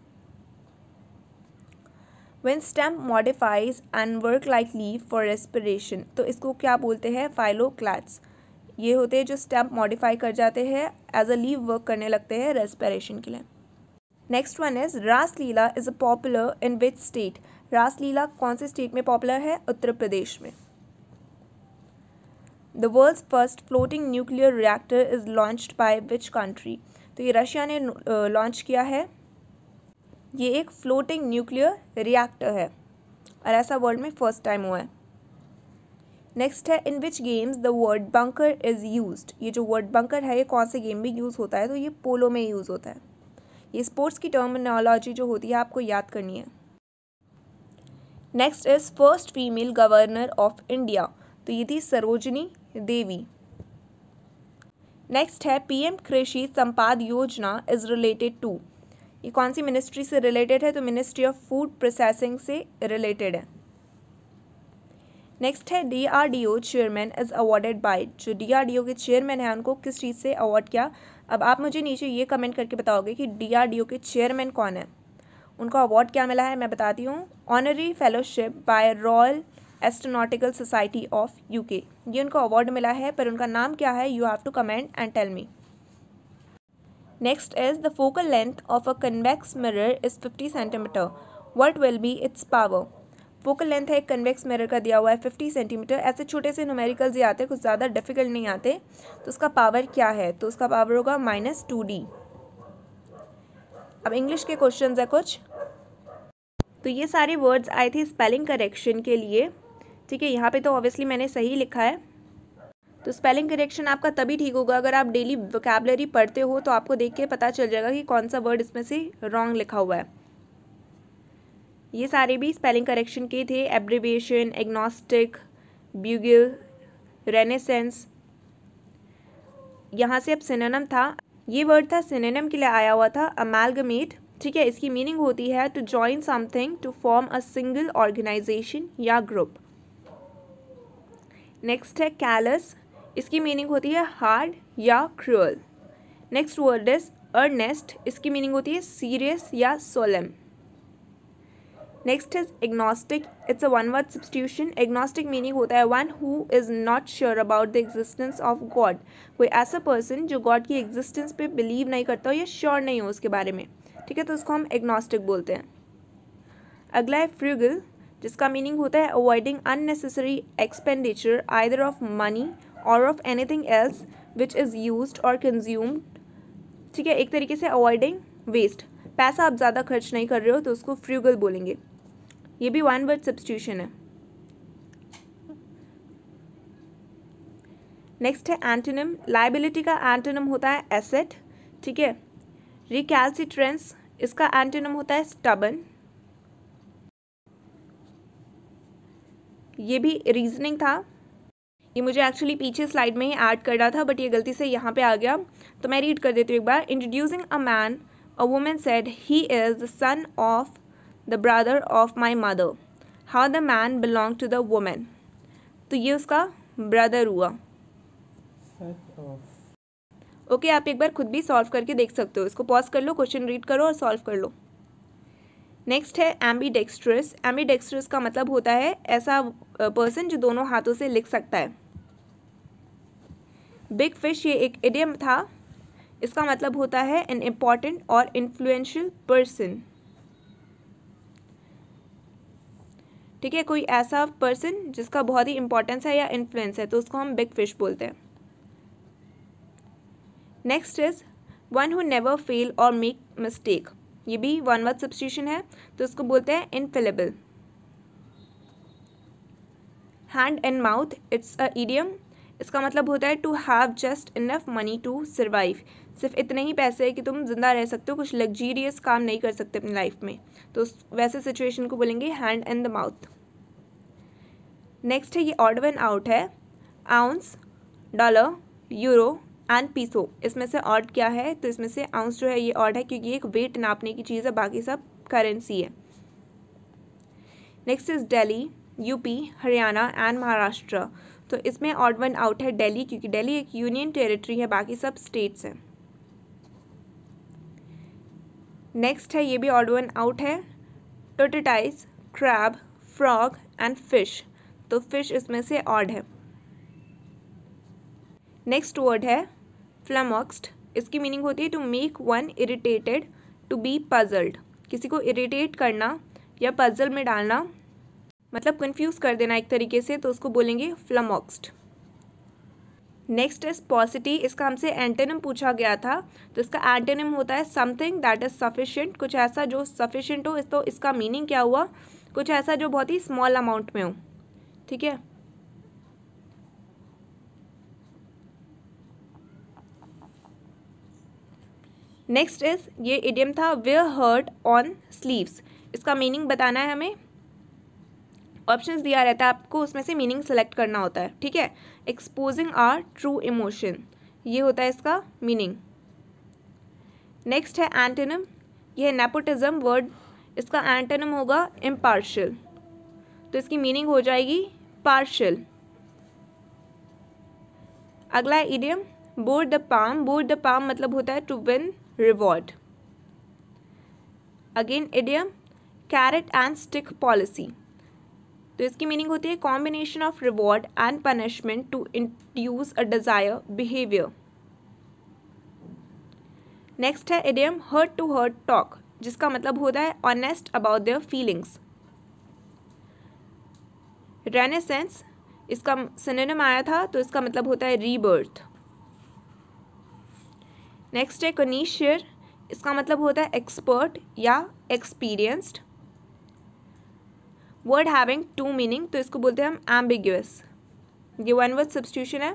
when stem modifies and work like leaf for respiration तो इसको क्या बोलते हैं फाइलोक्लैट्स ये होते हैं जो स्टेम मॉडिफाई कर जाते हैं एज अ लीव वर्क करने लगते हैं रेस्पिरेशन के लिए next one is Raslila is a popular in which state Raslila कौन से स्टेट में पॉपुलर है उत्तर प्रदेश में the world first floating nuclear reactor is launched by which country तो ये रशिया ने लॉन्च किया है ये एक फ्लोटिंग न्यूक्लियर रिएक्टर है और ऐसा वर्ल्ड में फर्स्ट टाइम हुआ है नेक्स्ट है in which games the word bunker is use ये जो वर्ड बंकर है ये कौन से गेम में यूज़ होता है तो ये पोलो में यूज़ होता है ये स्पोर्ट्स की टर्मिनोलॉजी जो होती है आपको याद करनी है next is first female governor of India तो ये थी सरोजनी देवी नेक्स्ट है पीएम कृषि संपाद योजना इज़ रिलेटेड टू ये कौन सी मिनिस्ट्री से रिलेटेड है तो मिनिस्ट्री ऑफ फूड प्रोसेसिंग से रिलेटेड है नेक्स्ट है DRDO chairman is awarded by जो डीआरडीओ के चेयरमैन हैं उनको किस चीज़ से अवार्ड किया अब आप मुझे नीचे ये कमेंट करके बताओगे कि डीआरडीओ के चेयरमैन कौन है उनको अवार्ड क्या मिला है मैं बताती हूँ honorary fellowship by Royal astronautical Society of UK ये उनको अवार्ड मिला है पर उनका नाम क्या है you have to comment and tell me Next is the focal length of a convex mirror is 50 centimetre What will be its power? Focal length है एक कन्वेक्स मिरर का दिया हुआ है फिफ्टी सेंटीमीटर ऐसे छोटे से नोमेरिकल्स ही आते हैं कुछ ज़्यादा डिफिकल्ट नहीं आते तो उसका पावर क्या है तो उसका पावर होगा माइनस टू डी अब इंग्लिश के क्वेश्चन है कुछ तो ये सारे वर्ड्स आए थे स्पेलिंग करेक्शन के लिए ठीक है यहाँ पे तो ऑब्वियसली मैंने सही लिखा है तो स्पेलिंग करेक्शन आपका तभी ठीक होगा अगर आप डेली वोकेबलरी पढ़ते हो तो आपको देख के पता चल जाएगा कि कौन सा वर्ड इसमें से रॉन्ग लिखा हुआ है ये सारे भी स्पेलिंग करेक्शन के थे एब्रिविएशन एग्नोस्टिक ब्यूगल रेनेसेंस यहाँ से अब सिनेनम था ये वर्ड था सिनेनम के लिए आया हुआ था अमेलगमेट ठीक है इसकी मीनिंग होती है to join something to form a single organisation या ग्रुप नेक्स्ट है कैलस इसकी मीनिंग होती है हार्ड या cruel next word is earnest इसकी मीनिंग होती है सीरियस या solemn next is agnostic it's a one word substitution agnostic meaning होता है one who is not sure about the existence of God कोई ऐसा पर्सन जो गॉड की एग्जिस्टेंस पे बिलीव नहीं करता हो या श्योर नहीं हो उसके बारे में ठीक है तो उसको हम एग्नोस्टिक बोलते हैं अगला है फ्रूगल जिसका मीनिंग होता है avoiding unnecessary expenditure either of money और of anything else which is use और कंज्यूम्ड ठीक है एक तरीके से अवॉइडिंग वेस्ट पैसा आप ज़्यादा खर्च नहीं कर रहे हो तो उसको फ्रूगल बोलेंगे ये भी वन वर्ड सब्सटीट्यूशन है नेक्स्ट है एंटोनिम लाइबिलिटी का एंटोनिम होता है एसेट ठीक है रिकैल्सिट्रेंस इसका एंटोनिम होता है स्टबन ये भी रीजनिंग था ये मुझे एक्चुअली पीछे स्लाइड में ही ऐड करना था बट ये गलती से यहाँ पे आ गया तो मैं रीड कर देती हूँ एक बार introducing a man a woman said he is the son of the brother of my mother how the man belong to the woman तो ये उसका ब्रदर हुआ ओके okay, आप एक बार खुद भी सॉल्व करके देख सकते हो इसको पॉज कर लो क्वेश्चन रीड करो और सॉल्व कर लो नेक्स्ट है एम्बी डेक्स्ट्रस एम्बी डेक्स्ट्रस का मतलब होता है ऐसा पर्सन जो दोनों हाथों से लिख सकता है बिग फिश ये एक इडियम था इसका मतलब होता है एन इम्पॉर्टेंट और इन्फ्लुएंशियल पर्सन ठीक है कोई ऐसा पर्सन जिसका बहुत ही इम्पोर्टेंस है या इन्फ्लुएंस है तो उसको हम बिग फिश बोलते हैं next is one who never fail और मेक मिस्टेक ये भी वन वर्ड सब्सिट्यूशन है तो उसको बोलते हैं infallible hand and mouth it's a idiom इसका मतलब होता है to have just enough money to survive सिर्फ इतने ही पैसे है कि तुम ज़िंदा रह सकते हो कुछ लग्जीरियस काम नहीं कर सकते अपनी लाइफ में तो वैसे सिचुएशन को बोलेंगे hand and the mouth next है ये ऑर्डर एंड आउट है ounce dollar euro and peso इसमें से ऑर्ड क्या है तो इसमें से आउंस जो है ये ऑर्ड है क्योंकि एक वेट नापने की चीज़ है बाकी सब करेंसी है next is Delhi UP Haryana and Maharashtra तो इसमें ऑड वन आउट है दिल्ली क्योंकि दिल्ली एक यूनियन टेरिटरी है बाकी सब स्टेट्स हैं नेक्स्ट है ये भी ऑड वन आउट है tortoise crab frog and fish तो फिश इसमें से ऑड है नेक्स्ट वर्ड है फ्लमॉक्सड इसकी मीनिंग होती है to make one irritated to be puzzled किसी को इरिटेट करना या पजल में डालना मतलब कन्फ्यूज कर देना एक तरीके से तो उसको बोलेंगे फ्लमोक्स्ड नेक्स्ट इज पॉसिटी इसका हमसे एंटेनम पूछा गया था तो इसका एंटेनिम होता है समथिंग दैट इज सफिशियंट कुछ ऐसा जो सफिशियंट हो इस तो इसका मीनिंग क्या हुआ कुछ ऐसा जो बहुत ही स्मॉल अमाउंट में हो ठीक है नेक्स्ट इज ये इडियम था वेयर हर्ड ऑन स्लीव्स इसका मीनिंग बताना है हमें ऑप्शन दिया रहता है आपको उसमें से मीनिंग सेलेक्ट करना होता है ठीक है एक्सपोजिंग आर ट्रू इमोशन ये होता है इसका मीनिंग नेक्स्ट है एंटेनम यह है नेपोटिज्म वर्ड इसका एंटेनम होगा इम्पार्शल तो इसकी मीनिंग हो जाएगी पार्शल अगला है idiom bore the palm bore the palm मतलब होता है to win reward again idiom carrot and stick policy तो इसकी मीनिंग होती है combination of reward and punishment to induce a desire behaviour next है idiom heart to heart talk जिसका मतलब होता है honest about their feelings renaissance इसका सिनेम आया था तो इसका मतलब होता है रीबर्थ नेक्स्ट है कनीशियर इसका मतलब होता है एक्सपर्ट या experienced word having two meaning तो इसको बोलते हैं हम एम्बिग्यूस ये वन वर्ड सब्सटीट्यूशन है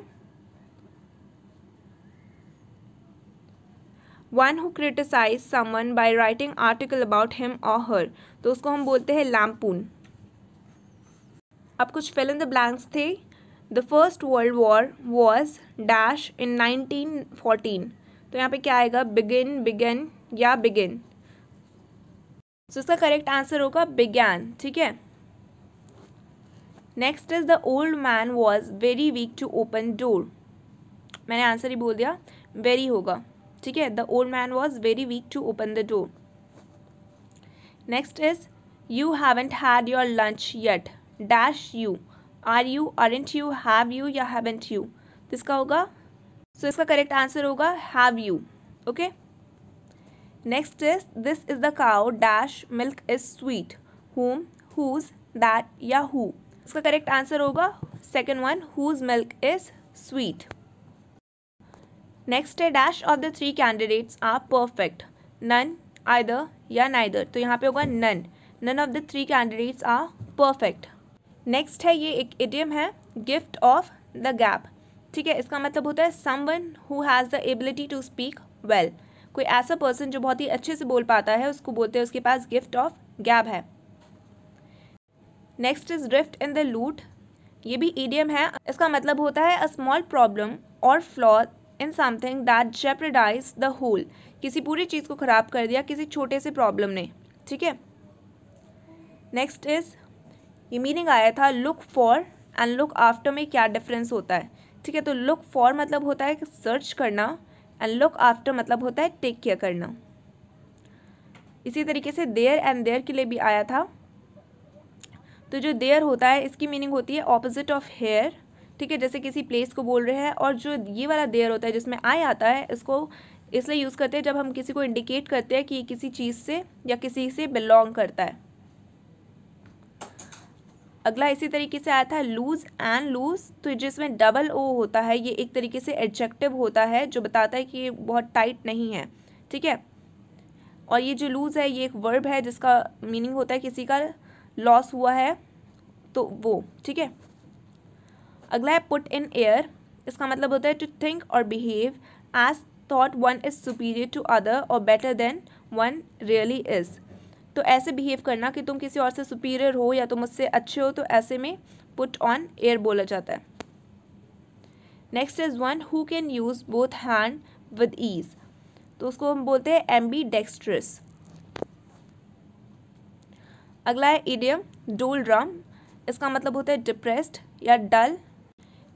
one who criticise someone by writing article about him और हर तो उसको हम बोलते हैं लैम्पून अब कुछ फिल इन द ब्लैंक्स थे the first world war was dash in nineteen fourteen तो यहाँ पे क्या आएगा बिगिन बिगन या बिगिन सो इसका करेक्ट आंसर होगा बिगैन ठीक है next is the old man was very weak to open door मैंने आंसर ही बोल दिया वेरी होगा ठीक है the old man was very weak to open the door next is you haven't had your lunch yet dash you are you aren't you have you या हैवेंट यू किसका इसका होगा सो so इसका करेक्ट आंसर होगा have you okay next is this is the cow dash milk is sweet whom whose that या हु इसका करेक्ट आंसर होगा second one whose milk is sweet next है dash of the three candidates are perfect none either या नाइदर तो यहाँ पे होगा none none of the three candidates are perfect next है ये एक एडियम है गिफ्ट ऑफ द गैप ठीक है इसका मतलब होता है some one who has the ability to speak well कोई ऐसा पर्सन जो बहुत ही अच्छे से बोल पाता है उसको बोलते हैं उसके पास गिफ्ट ऑफ गैप है next is drift in the lute ये भी ईडियम है इसका मतलब होता है अ स्मॉल प्रॉब्लम और flaw in something that jeopardise the whole किसी पूरी चीज़ को ख़राब कर दिया किसी छोटे से प्रॉब्लम ने ठीक है नेक्स्ट इज ये मीनिंग आया था look for and look after में क्या डिफरेंस होता है ठीक है तो लुक फॉर मतलब होता है सर्च करना एंड लुक आफ्टर मतलब होता है टेक केयर करना इसी तरीके से देयर एंड देयर के लिए भी आया था तो जो देयर होता है इसकी मीनिंग होती है ऑपोजिट ऑफ हेयर ठीक है जैसे किसी प्लेस को बोल रहे हैं और जो ये वाला देयर होता है जिसमें आई आता है इसको इसलिए यूज़ करते हैं जब हम किसी को इंडिकेट करते हैं कि ये किसी चीज़ से या किसी से बिलोंग करता है अगला इसी तरीके से आया था लूज एंड लूज तो जिसमें डबल ओ होता है ये एक तरीके से एडजेक्टिव होता है जो बताता है कि ये बहुत टाइट नहीं है ठीक है और ये जो लूज़ है ये एक वर्ब है जिसका मीनिंग होता है किसी का लॉस हुआ है तो वो ठीक है अगला है पुट इन एयर इसका मतलब होता है टू थिंक और behave as thought one is superior to other और better than one really is तो ऐसे बिहेव करना कि तुम किसी और से सुपीरियर हो या तुम उससे अच्छे हो तो ऐसे में पुट ऑन एयर बोला जाता है next is one who can use both hand with ease तो उसको हम बोलते हैं एम्बी डेक्स्ट्रस अगला है इडियम डूल ड्रम इसका मतलब होता है डिप्रेस्ड या dull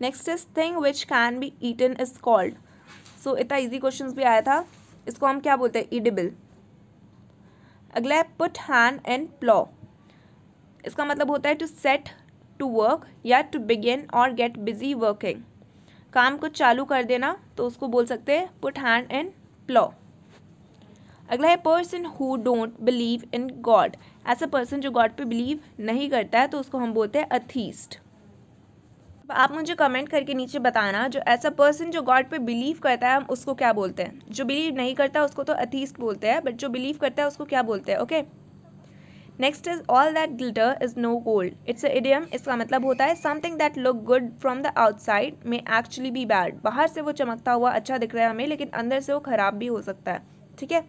next is thing which can be eaten is called so इतना इजी क्वेश्चन भी आया था इसको हम क्या बोलते हैं ईडिबल अगला है पुट हैंड एंड प्लॉ इसका मतलब होता है टू सेट टू वर्क या टू बिगिन और गेट बिजी वर्किंग काम को चालू कर देना तो उसको बोल सकते हैं पुट हैंड एंड प्लॉ अगला है person who don't believe in god ऐसा पर्सन जो गॉड पे बिलीव नहीं करता है तो उसको हम बोलते हैं अथीस्ट आप मुझे कमेंट करके नीचे बताना जो ऐसा पर्सन जो गॉड पे बिलीव करता है हम उसको क्या बोलते हैं जो बिलीव नहीं करता उसको तो अथीस्ट बोलते हैं बट जो बिलीव करता है उसको क्या बोलते हैं okay next is all that glitter is no gold it's idiom इसका मतलब होता है something that look good from the outside may actually be bad बाहर से वो चमकता हुआ अच्छा दिख रहा है हमें लेकिन अंदर से वो खराब भी हो सकता है ठीक है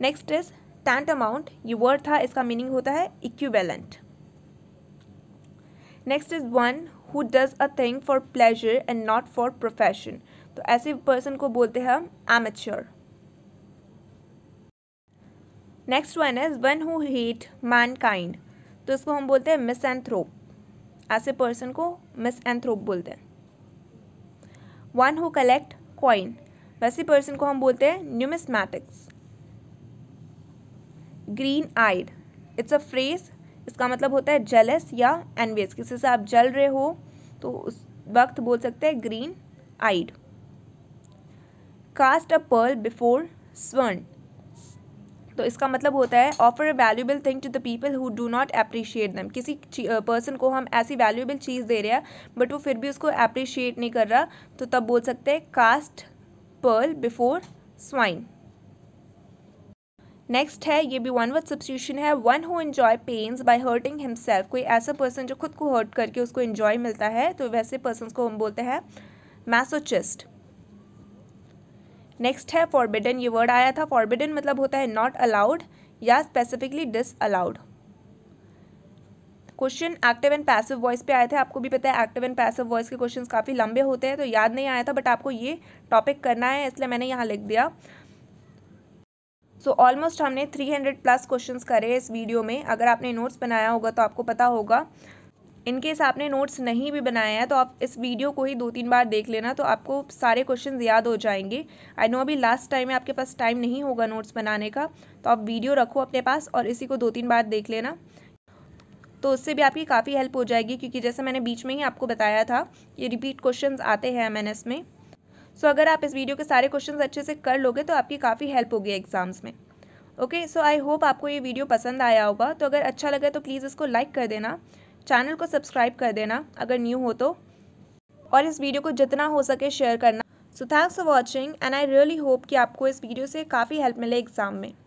नेक्स्ट इज टैंट अमाउंट ये वर्ड था इसका मीनिंग होता है equivalent next is one who does a thing for pleasure and not for profession तो ऐसे पर्सन को बोलते हैं हम amateur next one is one who hate mankind तो इसको हम बोलते हैं मिस एंथ्रोप ऐसे पर्सन को मिस एंथ्रोप बोलते हैं वन हु कलेक्ट कॉइन वैसे पर्सन को हम बोलते हैं numismatics green eyed it's a phrase इसका मतलब होता है जलस या एनवियस किसी से आप जल रहे हो तो उस वक्त बोल सकते हैं green eyed cast a pearl before swine तो इसका मतलब होता है offer a valuable thing to the people who do not appreciate them किसी पर्सन को हम ऐसी वैल्यूएबल चीज़ दे रहे हैं बट वो फिर भी उसको अप्रिशिएट नहीं कर रहा तो तब बोल सकते हैं cast pearl before swine next है ये भी वन वर्ड सब्सिट्यूशन है one who enjoy pains by hurting himself कोई ऐसा पर्सन जो खुद को हर्ट करके उसको इन्जॉय मिलता है तो वैसे पर्सन को हम बोलते हैं मैसोचिस्ट नेक्स्ट है फॉरबिडन ये वर्ड आया था फॉरबिडन मतलब होता है नॉट अलाउड या specifically disallowed question active and passive voice पे आए थे आपको भी पता है एक्टिव एंड पैसिव वॉइस के क्वेश्चंस काफ़ी लंबे होते हैं तो याद नहीं आया था बट आपको ये टॉपिक करना है इसलिए मैंने यहाँ लिख दिया सो so, ऑलमोस्ट हमने 300 प्लस क्वेश्चंस करे इस वीडियो में अगर आपने नोट्स बनाया होगा तो आपको पता होगा इनकेस आपने नोट्स नहीं भी बनाया है तो आप इस वीडियो को ही दो तीन बार देख लेना तो आपको सारे क्वेश्चन याद हो जाएंगे आई नो अभी लास्ट टाइम में आपके पास टाइम नहीं होगा नोट्स बनाने का तो आप वीडियो रखो अपने पास और इसी को दो तीन बार देख लेना तो उससे भी आपकी काफ़ी हेल्प हो जाएगी क्योंकि जैसे मैंने बीच में ही आपको बताया था ये रिपीट क्वेश्चन आते हैं एम में सो अगर आप इस वीडियो के सारे क्वेश्चन अच्छे से कर लोगे तो आपकी काफ़ी हेल्प होगी एग्जाम्स में ओके सो आई होप आपको ये वीडियो पसंद आया होगा तो अगर अच्छा लगे तो प्लीज़ इसको लाइक कर देना चैनल को सब्सक्राइब कर देना अगर न्यू हो तो और इस वीडियो को जितना हो सके शेयर करना so thanks for watching and I really hope कि आपको इस वीडियो से काफ़ी हेल्प मिले एग्ज़ाम में